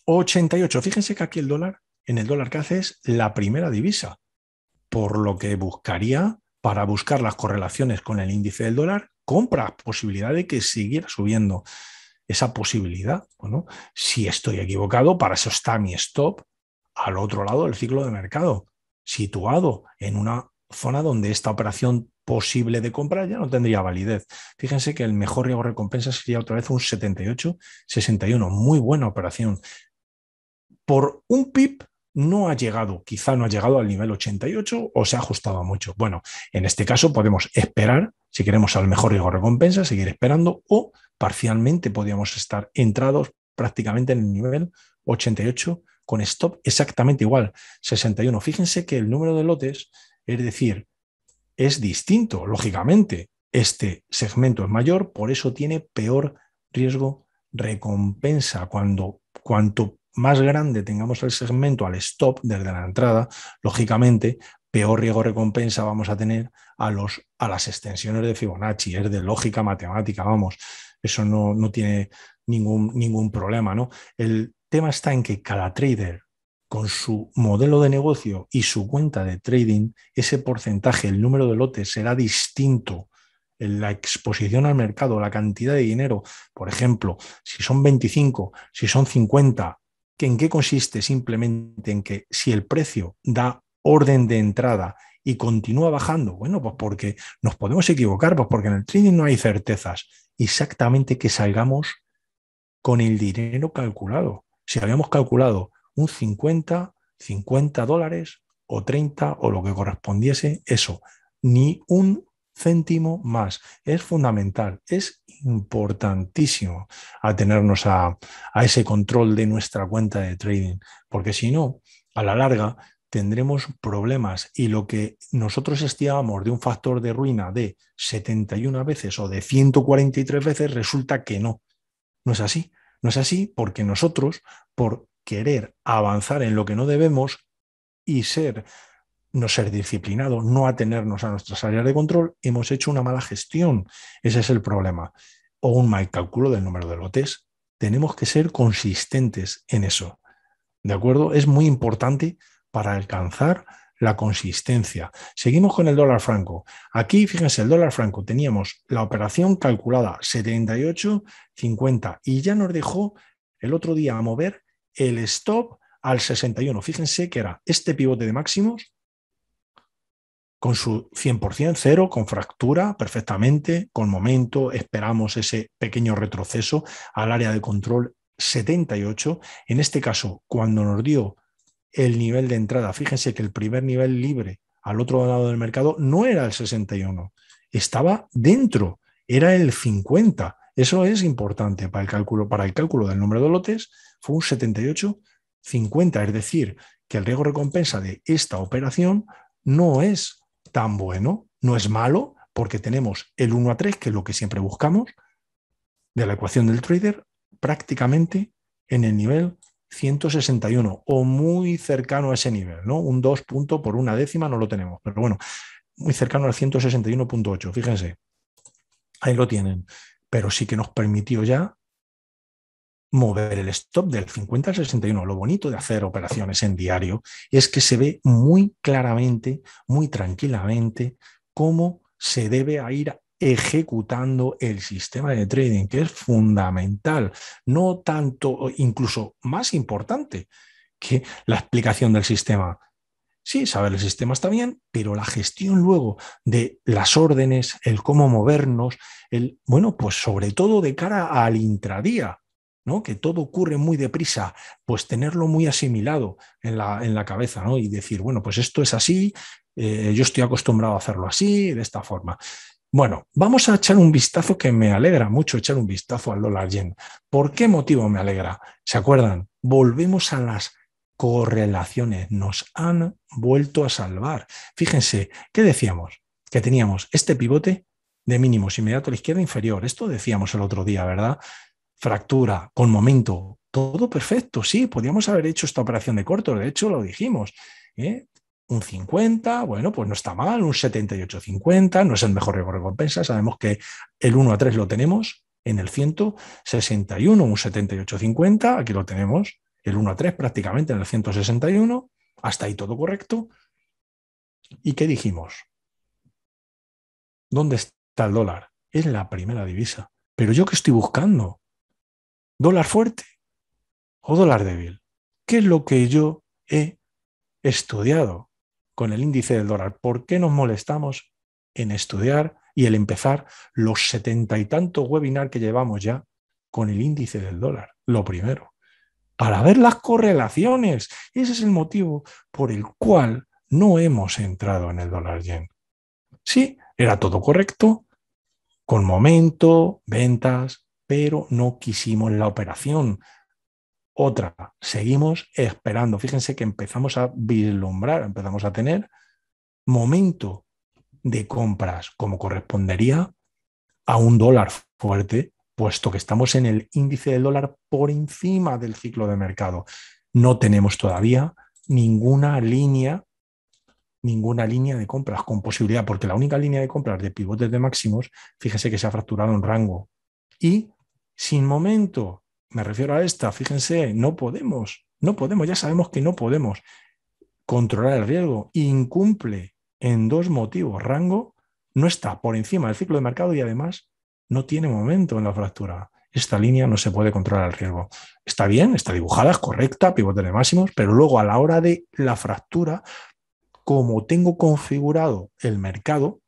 88. Fíjense que aquí el dólar, en el dólar CAD es la primera divisa, por lo que buscaría, para buscar las correlaciones con el índice del dólar, compra, posibilidad de que siguiera subiendo. Esa posibilidad, bueno, si estoy equivocado, para eso está mi stop al otro lado del ciclo de mercado, situado en una zona donde esta operación posible de compra ya no tendría validez. Fíjense que el mejor riesgo recompensa sería otra vez un 78-61, muy buena operación. Por un pip no ha llegado, quizá no ha llegado al nivel 88 o se ha ajustado mucho. Bueno, en este caso podemos esperar si queremos al mejor riesgo recompensa, seguir esperando o parcialmente podríamos estar entrados prácticamente en el nivel 88 con stop exactamente igual, 61. Fíjense que el número de lotes, es decir, es distinto, lógicamente. Este segmento es mayor, por eso tiene peor riesgo recompensa. Cuando cuanto más grande tengamos el segmento al stop desde la entrada, lógicamente peor riesgo-recompensa vamos a tener a, los, a las extensiones de Fibonacci, es de lógica matemática, vamos, eso no, no tiene ningún, ningún problema, ¿no? El tema está en que cada trader con su modelo de negocio y su cuenta de trading, ese porcentaje, el número de lotes será distinto. La exposición al mercado, la cantidad de dinero, por ejemplo, si son 25, si son 50, ¿en qué consiste? Simplemente en que si el precio da orden de entrada y continúa bajando? Bueno, pues porque nos podemos equivocar, pues porque en el trading no hay certezas. Exactamente que salgamos con el dinero calculado. Si habíamos calculado un 50, 50 dólares o 30 o lo que correspondiese, eso, ni un céntimo más. Es fundamental, es importantísimo atenernos a, a ese control de nuestra cuenta de trading, porque si no, a la larga tendremos problemas y lo que nosotros estimamos de un factor de ruina de 71 veces o de 143 veces, resulta que no. No es así. No es así porque nosotros, por querer avanzar en lo que no debemos y ser no ser disciplinado, no atenernos a nuestras áreas de control, hemos hecho una mala gestión. Ese es el problema. O un mal cálculo del número de lotes. Tenemos que ser consistentes en eso. ¿De acuerdo? Es muy importante para alcanzar la consistencia. Seguimos con el dólar franco. Aquí, fíjense, el dólar franco teníamos la operación calculada 78.50 y ya nos dejó el otro día a mover el stop al 61. Fíjense que era este pivote de máximos con su 100% cero, con fractura perfectamente, con momento, esperamos ese pequeño retroceso al área de control 78. En este caso, cuando nos dio el nivel de entrada. Fíjense que el primer nivel libre al otro lado del mercado no era el 61, estaba dentro, era el 50. Eso es importante para el cálculo, para el cálculo del número de lotes, fue un 50. es decir, que el riesgo recompensa de esta operación no es tan bueno, no es malo, porque tenemos el 1 a 3, que es lo que siempre buscamos, de la ecuación del trader, prácticamente en el nivel 161 o muy cercano a ese nivel, ¿no? Un 2 punto por una décima no lo tenemos, pero bueno, muy cercano al 161.8, fíjense. Ahí lo tienen, pero sí que nos permitió ya mover el stop del 50 al 61. Lo bonito de hacer operaciones en diario es que se ve muy claramente, muy tranquilamente cómo se debe a ir ejecutando el sistema de trading, que es fundamental, no tanto, incluso más importante que la explicación del sistema. Sí, saber el sistema está bien, pero la gestión luego de las órdenes, el cómo movernos, el, bueno, pues sobre todo de cara al intradía, ¿no? Que todo ocurre muy deprisa, pues tenerlo muy asimilado en la, cabeza, Y decir, bueno, pues esto es así, eh, yo estoy acostumbrado a hacerlo así, de esta forma. Bueno, vamos a echar un vistazo que me alegra mucho echar un vistazo al dólar yen. ¿Por qué motivo me alegra? ¿Se acuerdan? Volvemos a las correlaciones. Nos han vuelto a salvar. Fíjense, ¿qué decíamos? Que teníamos este pivote de mínimos inmediato a la izquierda inferior. Esto decíamos el otro día, ¿verdad? Fractura con momento. Todo perfecto, sí, podíamos haber hecho esta operación de corto, de hecho lo dijimos. ¿eh? un 50, bueno, pues no está mal, un 78.50, no es el mejor recompensa, sabemos que el 1 a 3 lo tenemos en el 161, un 78.50, aquí lo tenemos, el 1 a 3 prácticamente en el 161, hasta ahí todo correcto. ¿Y qué dijimos? ¿Dónde está el dólar? Es la primera divisa. Pero yo qué estoy buscando? ¿Dólar fuerte o dólar débil? ¿Qué es lo que yo he estudiado? con el índice del dólar. ¿Por qué nos molestamos en estudiar y el empezar los setenta y tantos webinars que llevamos ya con el índice del dólar? Lo primero, para ver las correlaciones. Ese es el motivo por el cual no hemos entrado en el dólar yen. Sí, era todo correcto, con momento, ventas, pero no quisimos la operación otra, seguimos esperando. Fíjense que empezamos a vislumbrar, empezamos a tener momento de compras como correspondería a un dólar fuerte, puesto que estamos en el índice del dólar por encima del ciclo de mercado. No tenemos todavía ninguna línea, ninguna línea de compras con posibilidad, porque la única línea de compras de pivotes de máximos, fíjese que se ha fracturado un rango. Y sin momento me refiero a esta, fíjense, no podemos, no podemos, ya sabemos que no podemos controlar el riesgo. Incumple en dos motivos. Rango no está por encima del ciclo de mercado y además no tiene momento en la fractura. Esta línea no se puede controlar el riesgo. Está bien, está dibujada, es correcta, pivote de máximos, pero luego a la hora de la fractura, como tengo configurado el mercado,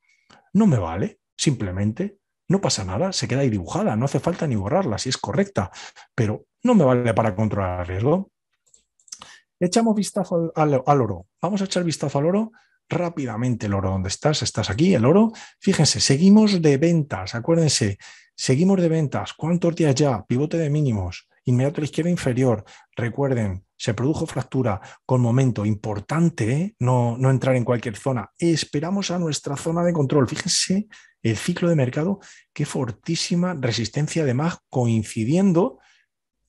no me vale. Simplemente no pasa nada, se queda ahí dibujada, no hace falta ni borrarla si es correcta, pero no me vale para controlar el riesgo. Echamos vistazo al, oro. Vamos a echar vistazo al oro rápidamente el oro. ¿Dónde estás? Estás aquí, el oro. Fíjense, seguimos de ventas, acuérdense, seguimos de ventas. ¿Cuántos días ya? Pivote de mínimos, inmediato a la izquierda inferior. Recuerden, se produjo fractura con momento importante, ¿eh? no, no entrar en cualquier zona. Esperamos a nuestra zona de control. Fíjense el ciclo de mercado, qué fortísima resistencia además coincidiendo,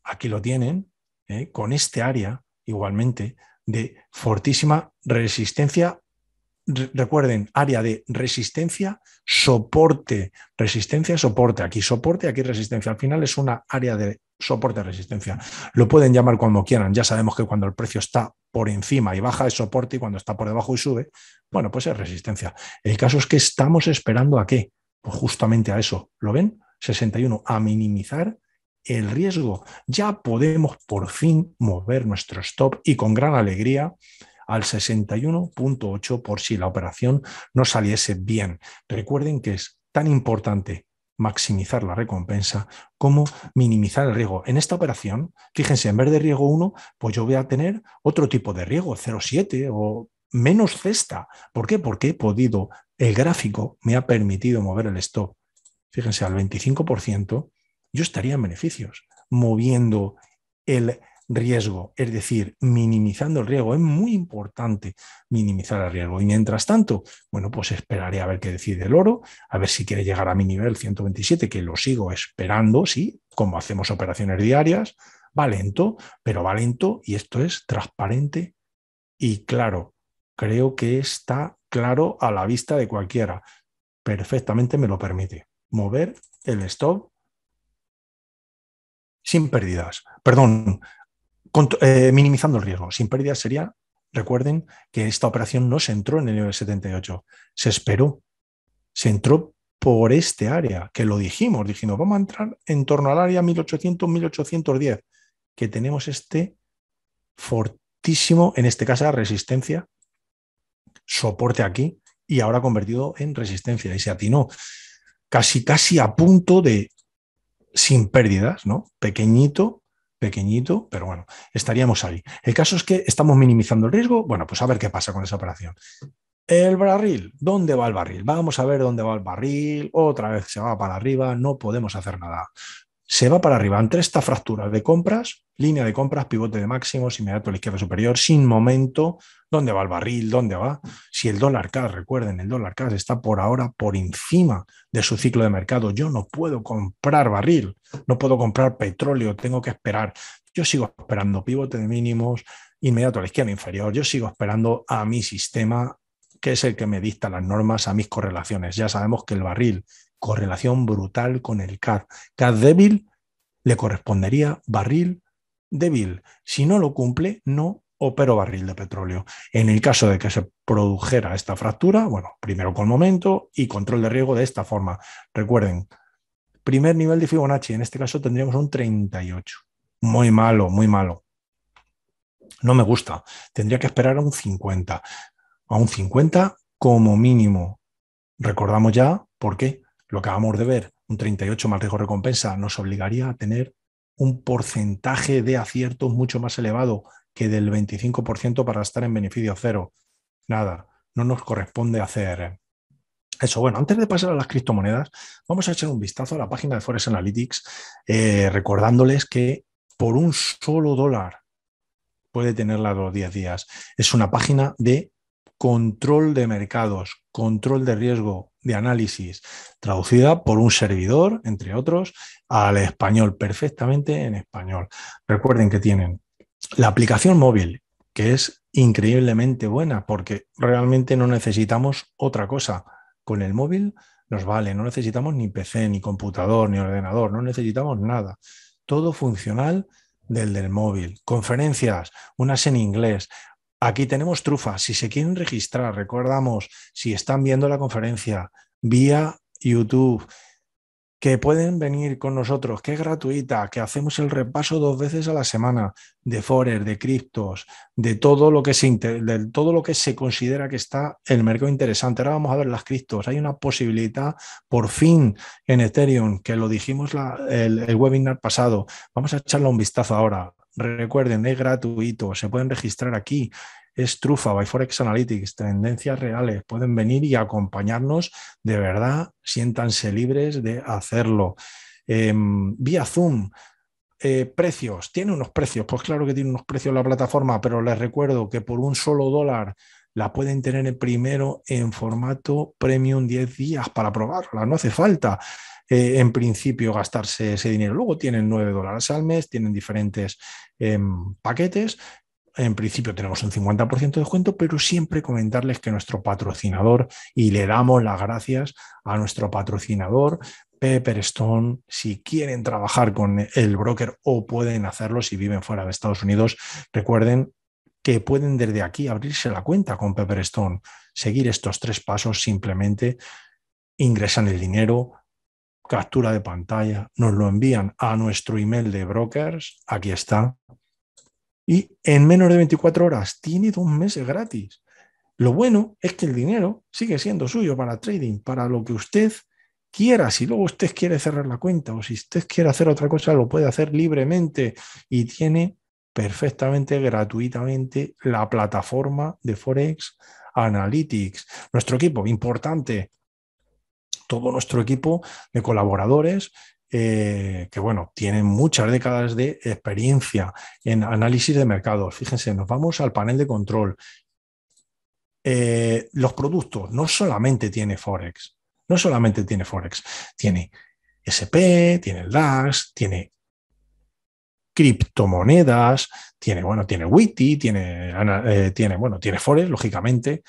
aquí lo tienen, eh, con este área igualmente de fortísima resistencia. recuerden, área de resistencia, soporte, resistencia, soporte. Aquí soporte, aquí resistencia. Al final es una área de soporte resistencia. Lo pueden llamar cuando quieran. Ya sabemos que cuando el precio está por encima y baja es soporte y cuando está por debajo y sube, bueno, pues es resistencia. El caso es que estamos esperando a qué? Pues justamente a eso. ¿Lo ven? 61. A minimizar el riesgo. Ya podemos por fin mover nuestro stop y con gran alegría al 61.8 por si la operación no saliese bien. Recuerden que es tan importante maximizar la recompensa, como minimizar el riesgo. En esta operación, fíjense, en vez de riesgo 1, pues yo voy a tener otro tipo de riesgo, 0,7 o menos cesta. ¿Por qué? Porque he podido, el gráfico me ha permitido mover el stop. Fíjense, al 25% yo estaría en beneficios, moviendo el riesgo, es decir, minimizando el riesgo. Es muy importante minimizar el riesgo. Y mientras tanto, bueno, pues esperaré a ver qué decide el oro, a ver si quiere llegar a mi nivel 127, que lo sigo esperando, sí, como hacemos operaciones diarias. Va lento, pero va lento y esto es transparente y claro. Creo que está claro a la vista de cualquiera. Perfectamente me lo permite. Mover el stop sin pérdidas. Perdón, eh, minimizando el riesgo, sin pérdidas sería, recuerden que esta operación no se entró en el nivel 78, se esperó, se entró por este área, que lo dijimos, dijimos, vamos a entrar en torno al área 1800-1810, que tenemos este fortísimo, en este caso, resistencia, soporte aquí y ahora convertido en resistencia. Y se atinó casi, casi a punto de, sin pérdidas, ¿no? Pequeñito, pequeñito, pero bueno, estaríamos ahí. El caso es que estamos minimizando el riesgo. Bueno, pues a ver qué pasa con esa operación. El barril, ¿dónde va el barril? Vamos a ver dónde va el barril. Otra vez se va para arriba, no podemos hacer nada. Se va para arriba entre esta fractura de compras, línea de compras, pivote de máximos, inmediato a la izquierda superior, sin momento, dónde va el barril, dónde va. Si el dólar CAD, recuerden, el dólar CAD está por ahora por encima de su ciclo de mercado. Yo no puedo comprar barril, no puedo comprar petróleo, tengo que esperar. Yo sigo esperando pivote de mínimos inmediato a la izquierda inferior, yo sigo esperando a mi sistema que es el que me dicta las normas a mis correlaciones. Ya sabemos que el barril, correlación brutal con el CAD. CAD débil le correspondería barril débil. Si no lo cumple, no o pero barril de petróleo. En el caso de que se produjera esta fractura, bueno, primero con momento y control de riesgo de esta forma. Recuerden, primer nivel de Fibonacci, en este caso tendríamos un 38. Muy malo, muy malo. No me gusta. Tendría que esperar a un 50. A un 50 como mínimo. Recordamos ya por qué. Lo que acabamos de ver, un 38 más riesgo recompensa, nos obligaría a tener un porcentaje de aciertos mucho más elevado, que del 25% para estar en beneficio cero. Nada, no nos corresponde hacer eso. Bueno, antes de pasar a las criptomonedas, vamos a echar un vistazo a la página de Forest Analytics, eh, recordándoles que por un solo dólar puede tenerla los 10 días. Es una página de control de mercados, control de riesgo, de análisis, traducida por un servidor, entre otros, al español, perfectamente en español. Recuerden que tienen la aplicación móvil, que es increíblemente buena porque realmente no necesitamos otra cosa. Con el móvil nos vale, no necesitamos ni PC, ni computador, ni ordenador, no necesitamos nada. Todo funcional del del móvil. Conferencias, unas en inglés. Aquí tenemos trufas. Si se quieren registrar, recordamos, si están viendo la conferencia vía YouTube, que pueden venir con nosotros, que es gratuita, que hacemos el repaso dos veces a la semana de Forer, de criptos, de todo lo que se todo lo que se considera que está el mercado interesante. Ahora vamos a ver las criptos. Hay una posibilidad por fin en Ethereum, que lo dijimos el, el webinar pasado. Vamos a echarle un vistazo ahora. Recuerden, es gratuito, se pueden registrar aquí es Trufa, by Forex Analytics, tendencias reales, pueden venir y acompañarnos de verdad, siéntanse libres de hacerlo. Em, vía Zoom, eh, precios, tiene unos precios, pues claro que tiene unos precios la plataforma, pero les recuerdo que por un solo dólar la pueden tener primero en formato premium 10 días para probarla, no hace falta eh, en principio gastarse ese dinero. Luego tienen 9 dólares al mes, tienen diferentes em, paquetes en principio tenemos un 50% de descuento, pero siempre comentarles que nuestro patrocinador, y le damos las gracias a nuestro patrocinador, Pepperstone, si quieren trabajar con el broker o pueden hacerlo si viven fuera de Estados Unidos, recuerden que pueden desde aquí abrirse la cuenta con Pepperstone, seguir estos tres pasos simplemente, ingresan el dinero, captura de pantalla, nos lo envían a nuestro email de brokers, aquí está, y en menos de 24 horas tiene dos meses gratis. Lo bueno es que el dinero sigue siendo suyo para trading, para lo que usted quiera. Si luego usted quiere cerrar la cuenta o si usted quiere hacer otra cosa, lo puede hacer libremente y tiene perfectamente gratuitamente la plataforma de Forex Analytics. Nuestro equipo, importante, todo nuestro equipo de colaboradores eh, que bueno, tienen muchas décadas de experiencia en análisis de mercados. Fíjense, nos vamos al panel de control. Eh, los productos no solamente tiene Forex, no solamente tiene Forex, tiene SP, tiene el DAX, tiene criptomonedas, tiene, bueno, tiene Witty, tiene, eh, tiene, bueno, tiene Forex, lógicamente,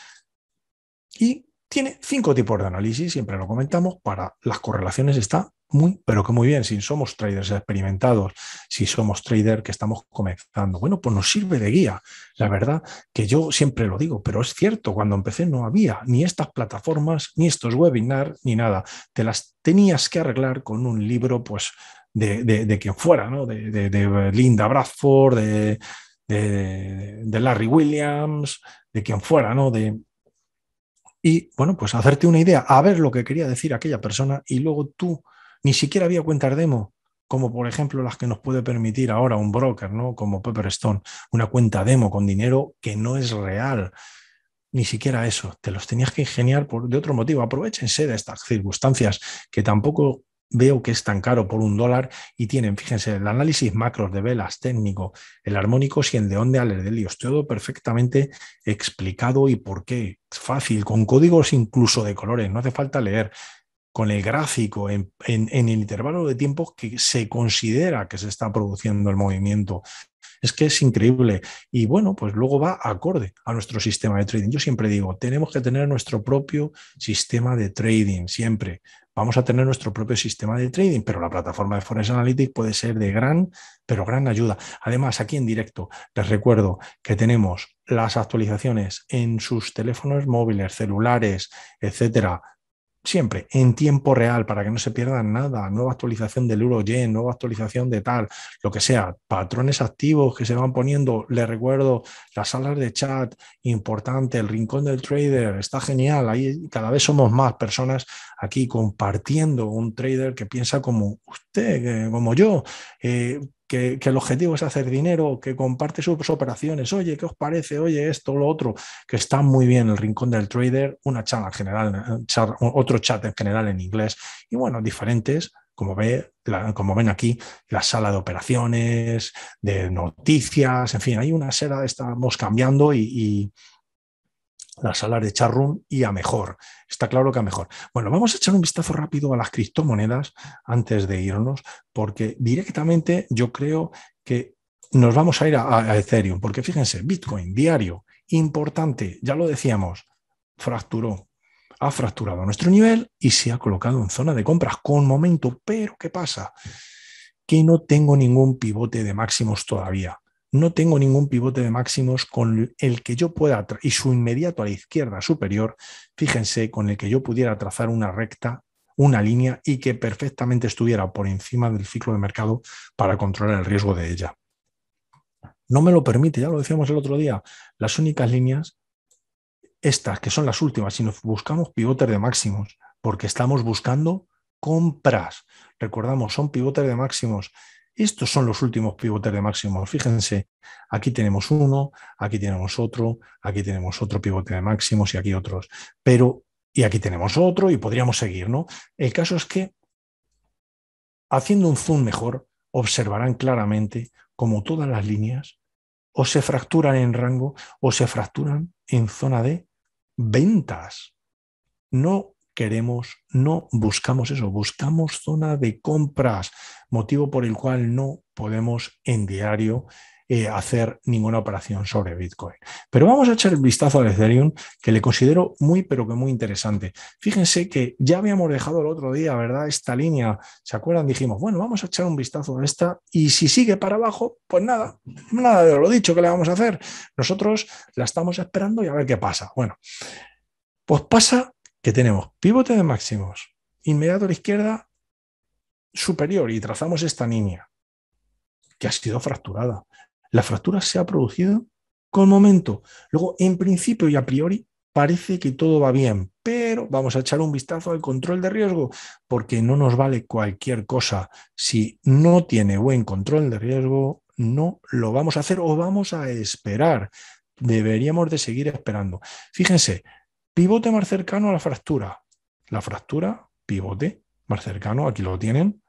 y tiene cinco tipos de análisis, siempre lo comentamos, para las correlaciones está muy, pero que muy bien. Si somos traders experimentados, si somos trader que estamos comenzando, bueno, pues nos sirve de guía. La verdad que yo siempre lo digo, pero es cierto, cuando empecé no había ni estas plataformas, ni estos webinars, ni nada. Te las tenías que arreglar con un libro, pues, de, quien fuera, ¿no? De, de Linda Bradford, de, Larry Williams, de quien fuera, ¿no? De, y, bueno, pues hacerte una idea, a ver lo que quería decir aquella persona y luego tú, ni siquiera había cuentas demo, como por ejemplo las que nos puede permitir ahora un broker, ¿no? Como Pepperstone, una cuenta demo con dinero que no es real. Ni siquiera eso, te los tenías que ingeniar por, de otro motivo. Aprovechense de estas circunstancias que tampoco veo que es tan caro por un dólar y tienen, fíjense, el análisis macros de velas técnico, el armónico si el de onda todo perfectamente explicado y por qué. Es fácil, con códigos incluso de colores, no hace falta leer con el gráfico en el intervalo de tiempo que se considera que se está produciendo el movimiento. Es que es increíble. Y bueno, pues luego va acorde a nuestro sistema de trading. Yo siempre digo, tenemos que tener nuestro propio sistema de trading, siempre vamos a tener nuestro propio sistema de trading, pero la plataforma de Forex Analytics puede ser de gran, pero gran ayuda. Además, aquí en directo les recuerdo que tenemos las actualizaciones en sus teléfonos móviles, celulares, etcétera, siempre en tiempo real para que no se pierdan nada, nueva actualización del Eurogen, nueva actualización de tal, lo que sea, patrones activos que se van poniendo, les recuerdo, las salas de chat, importante, el rincón del trader, está genial, ahí cada vez somos más personas aquí compartiendo un trader que piensa como usted, como yo, eh, que, el objetivo es hacer dinero, que comparte sus operaciones, oye, ¿qué os parece? Oye, esto, lo otro, que está muy bien el rincón del trader, una charla general, otro chat en general en inglés, y bueno, diferentes, como, ve, como ven aquí, la sala de operaciones, de noticias, en fin, hay una sala, estamos cambiando y la sala de Charrum y a mejor. Está claro que a mejor. Bueno, vamos a echar un vistazo rápido a las criptomonedas antes de irnos, porque directamente yo creo que nos vamos a ir a, a Ethereum, porque fíjense, Bitcoin diario, importante, ya lo decíamos, fracturó, ha fracturado nuestro nivel y se ha colocado en zona de compras con momento, pero ¿qué pasa? Que no tengo ningún pivote de máximos todavía no tengo ningún pivote de máximos con el que yo pueda, y su inmediato a la izquierda superior, fíjense, con el que yo pudiera trazar una recta, una línea y que perfectamente estuviera por encima del ciclo de mercado para controlar el riesgo de ella. No me lo permite, ya lo decíamos el otro día, las únicas líneas, estas que son las últimas, si nos buscamos pivotes de máximos, porque estamos buscando compras. Recordamos, son pivotes de máximos estos son los últimos pivotes de máximos, Fíjense, aquí tenemos uno, aquí tenemos otro, aquí tenemos otro pivote de máximos y aquí otros. Pero, y aquí tenemos otro y podríamos seguir, ¿no? El caso es que, haciendo un zoom mejor, observarán claramente como todas las líneas o se fracturan en rango o se fracturan en zona de ventas. No queremos, no buscamos eso, buscamos zona de compras, motivo por el cual no podemos en diario eh, hacer ninguna operación sobre Bitcoin. Pero vamos a echar el vistazo al Ethereum, que le considero muy, pero que muy interesante. Fíjense que ya habíamos dejado el otro día, ¿verdad? Esta línea, ¿se acuerdan? Dijimos, bueno, vamos a echar un vistazo a esta y si sigue para abajo, pues nada, nada de lo dicho que le vamos a hacer. Nosotros la estamos esperando y a ver qué pasa. Bueno, pues pasa que tenemos pivote de máximos, inmediato a la izquierda superior y trazamos esta línea que ha sido fracturada. La fractura se ha producido con momento. Luego, en principio y a priori, parece que todo va bien, pero vamos a echar un vistazo al control de riesgo, porque no nos vale cualquier cosa. Si no tiene buen control de riesgo, no lo vamos a hacer o vamos a esperar. Deberíamos de seguir esperando. Fíjense, Pivote más cercano a la fractura. La fractura, pivote más cercano, aquí lo tienen,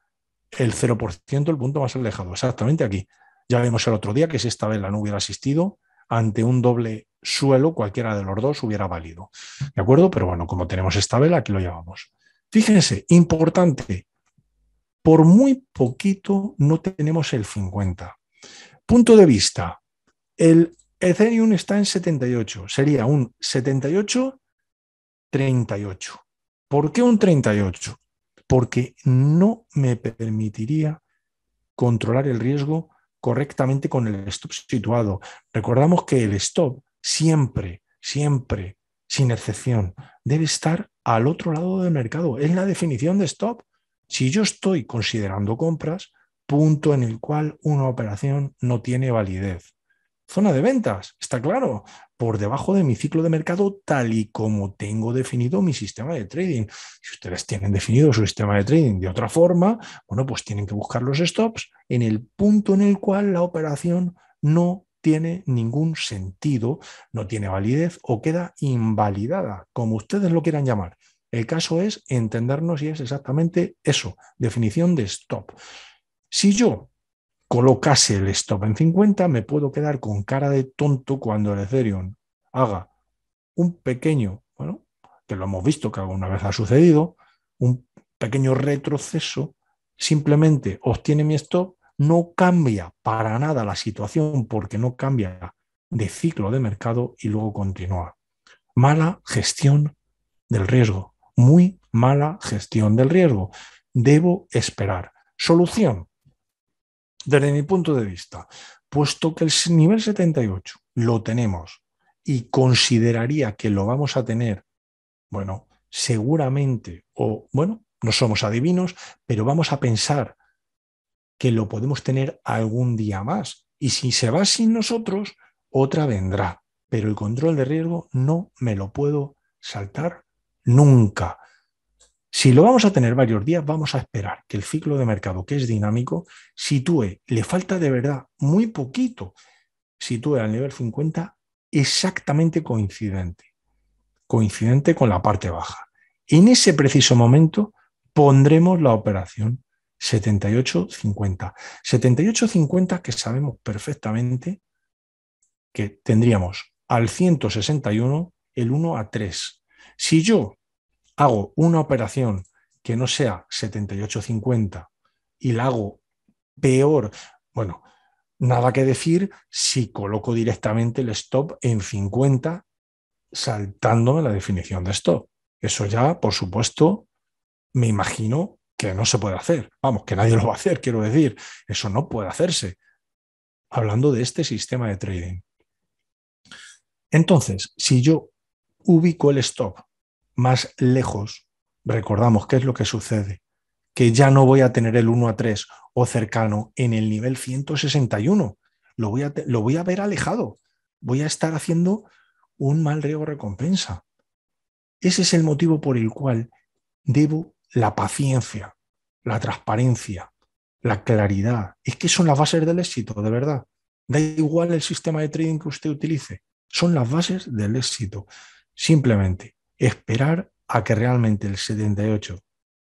el 0%, el punto más alejado, exactamente aquí. Ya vimos el otro día que si esta vela no hubiera asistido, ante un doble suelo, cualquiera de los dos hubiera valido, ¿De acuerdo? Pero bueno, como tenemos esta vela, aquí lo llevamos. Fíjense, importante, por muy poquito no tenemos el 50. Punto de vista, el Ethereum está en 78, sería un 78 38. ¿Por qué un 38? Porque no me permitiría controlar el riesgo correctamente con el stop situado. Recordamos que el stop siempre, siempre, sin excepción, debe estar al otro lado del mercado. Es la definición de stop. Si yo estoy considerando compras, punto en el cual una operación no tiene validez. Zona de ventas, está claro por debajo de mi ciclo de mercado tal y como tengo definido mi sistema de trading. Si ustedes tienen definido su sistema de trading de otra forma, bueno, pues tienen que buscar los stops en el punto en el cual la operación no tiene ningún sentido, no tiene validez o queda invalidada, como ustedes lo quieran llamar. El caso es entendernos y es exactamente eso, definición de stop. Si yo colocase el stop en 50, me puedo quedar con cara de tonto cuando el Ethereum haga un pequeño, bueno, que lo hemos visto que alguna vez ha sucedido, un pequeño retroceso, simplemente obtiene mi stop, no cambia para nada la situación porque no cambia de ciclo de mercado y luego continúa. Mala gestión del riesgo, muy mala gestión del riesgo. Debo esperar. Solución, desde mi punto de vista, puesto que el nivel 78 lo tenemos y consideraría que lo vamos a tener, bueno, seguramente, o bueno, no somos adivinos, pero vamos a pensar que lo podemos tener algún día más. Y si se va sin nosotros, otra vendrá. Pero el control de riesgo no me lo puedo saltar nunca. Si lo vamos a tener varios días, vamos a esperar que el ciclo de mercado, que es dinámico, sitúe, le falta de verdad muy poquito, sitúe al nivel 50 exactamente coincidente, coincidente con la parte baja. En ese preciso momento pondremos la operación 78.50. 78.50 que sabemos perfectamente que tendríamos al 161 el 1 a 3. Si yo hago una operación que no sea 78.50 y la hago peor, bueno, nada que decir si coloco directamente el stop en 50 saltándome la definición de stop. Eso ya, por supuesto, me imagino que no se puede hacer. Vamos, que nadie lo va a hacer, quiero decir. Eso no puede hacerse. Hablando de este sistema de trading. Entonces, si yo ubico el stop más lejos, recordamos qué es lo que sucede, que ya no voy a tener el 1 a 3 o cercano en el nivel 161, lo voy a, lo voy a ver alejado, voy a estar haciendo un mal riego recompensa. Ese es el motivo por el cual debo la paciencia, la transparencia, la claridad. Es que son las bases del éxito, de verdad. Da igual el sistema de trading que usted utilice. Son las bases del éxito. Simplemente esperar a que realmente el 78,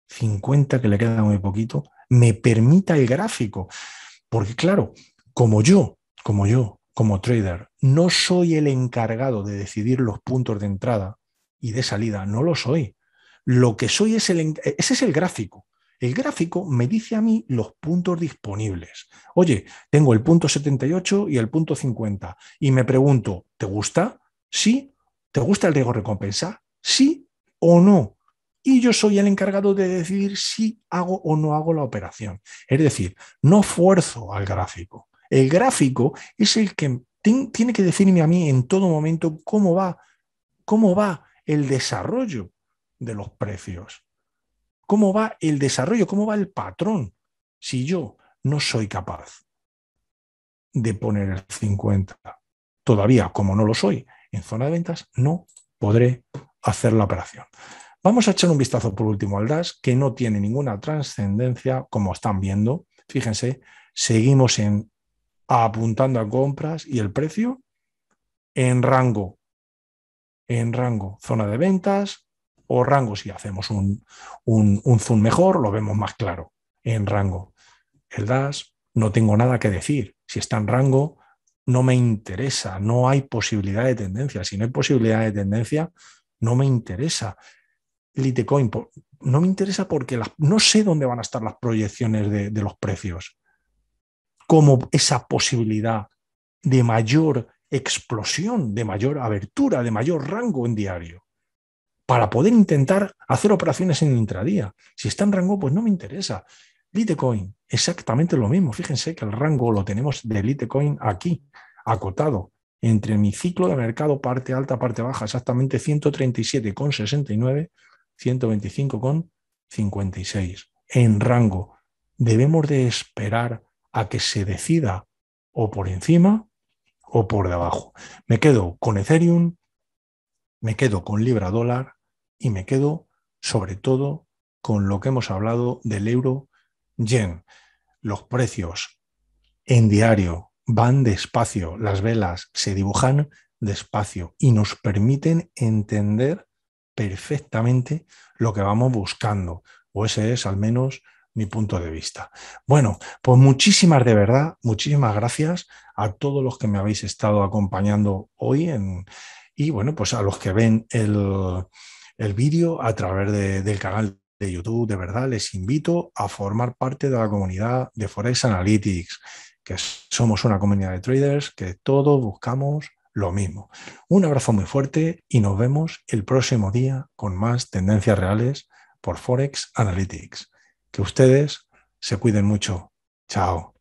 50, que le queda muy poquito, me permita el gráfico. Porque claro, como yo, como yo, como trader, no soy el encargado de decidir los puntos de entrada y de salida, no lo soy. Lo que soy es el, ese es el gráfico. El gráfico me dice a mí los puntos disponibles. Oye, tengo el punto 78 y el punto 50 y me pregunto, ¿te gusta? ¿Sí? ¿Te gusta el riesgo recompensa? sí o no. Y yo soy el encargado de decidir si hago o no hago la operación. Es decir, no fuerzo al gráfico. El gráfico es el que tiene que decirme a mí en todo momento cómo va, cómo va el desarrollo de los precios, cómo va el desarrollo, cómo va el patrón, si yo no soy capaz de poner el 50. Todavía, como no lo soy, en zona de ventas, no podré hacer la operación. Vamos a echar un vistazo por último al DAS, que no tiene ninguna trascendencia, como están viendo. Fíjense, seguimos en, apuntando a compras y el precio en rango, en rango, zona de ventas o rango, si hacemos un, un, un zoom mejor, lo vemos más claro, en rango. El DAS, no tengo nada que decir. Si está en rango, no me interesa, no hay posibilidad de tendencia. Si no hay posibilidad de tendencia, no me interesa. Litecoin, no me interesa porque no sé dónde van a estar las proyecciones de, de los precios. Como esa posibilidad de mayor explosión, de mayor abertura, de mayor rango en diario, para poder intentar hacer operaciones en intradía. Si está en rango, pues no me interesa. Litecoin, exactamente lo mismo. Fíjense que el rango lo tenemos de Litecoin aquí, acotado entre mi ciclo de mercado parte alta, parte baja, exactamente 137,69, 125,56 en rango. Debemos de esperar a que se decida o por encima o por debajo. Me quedo con Ethereum, me quedo con Libra dólar y me quedo sobre todo con lo que hemos hablado del euro yen. Los precios en diario van despacio, las velas se dibujan despacio y nos permiten entender perfectamente lo que vamos buscando, o ese es al menos mi punto de vista. Bueno, pues muchísimas de verdad, muchísimas gracias a todos los que me habéis estado acompañando hoy en, y bueno, pues a los que ven el, el vídeo a través del canal de YouTube, de verdad, les invito a formar parte de la comunidad de Forex Analytics que somos una comunidad de traders, que todos buscamos lo mismo. Un abrazo muy fuerte y nos vemos el próximo día con más tendencias reales por Forex Analytics. Que ustedes se cuiden mucho. Chao.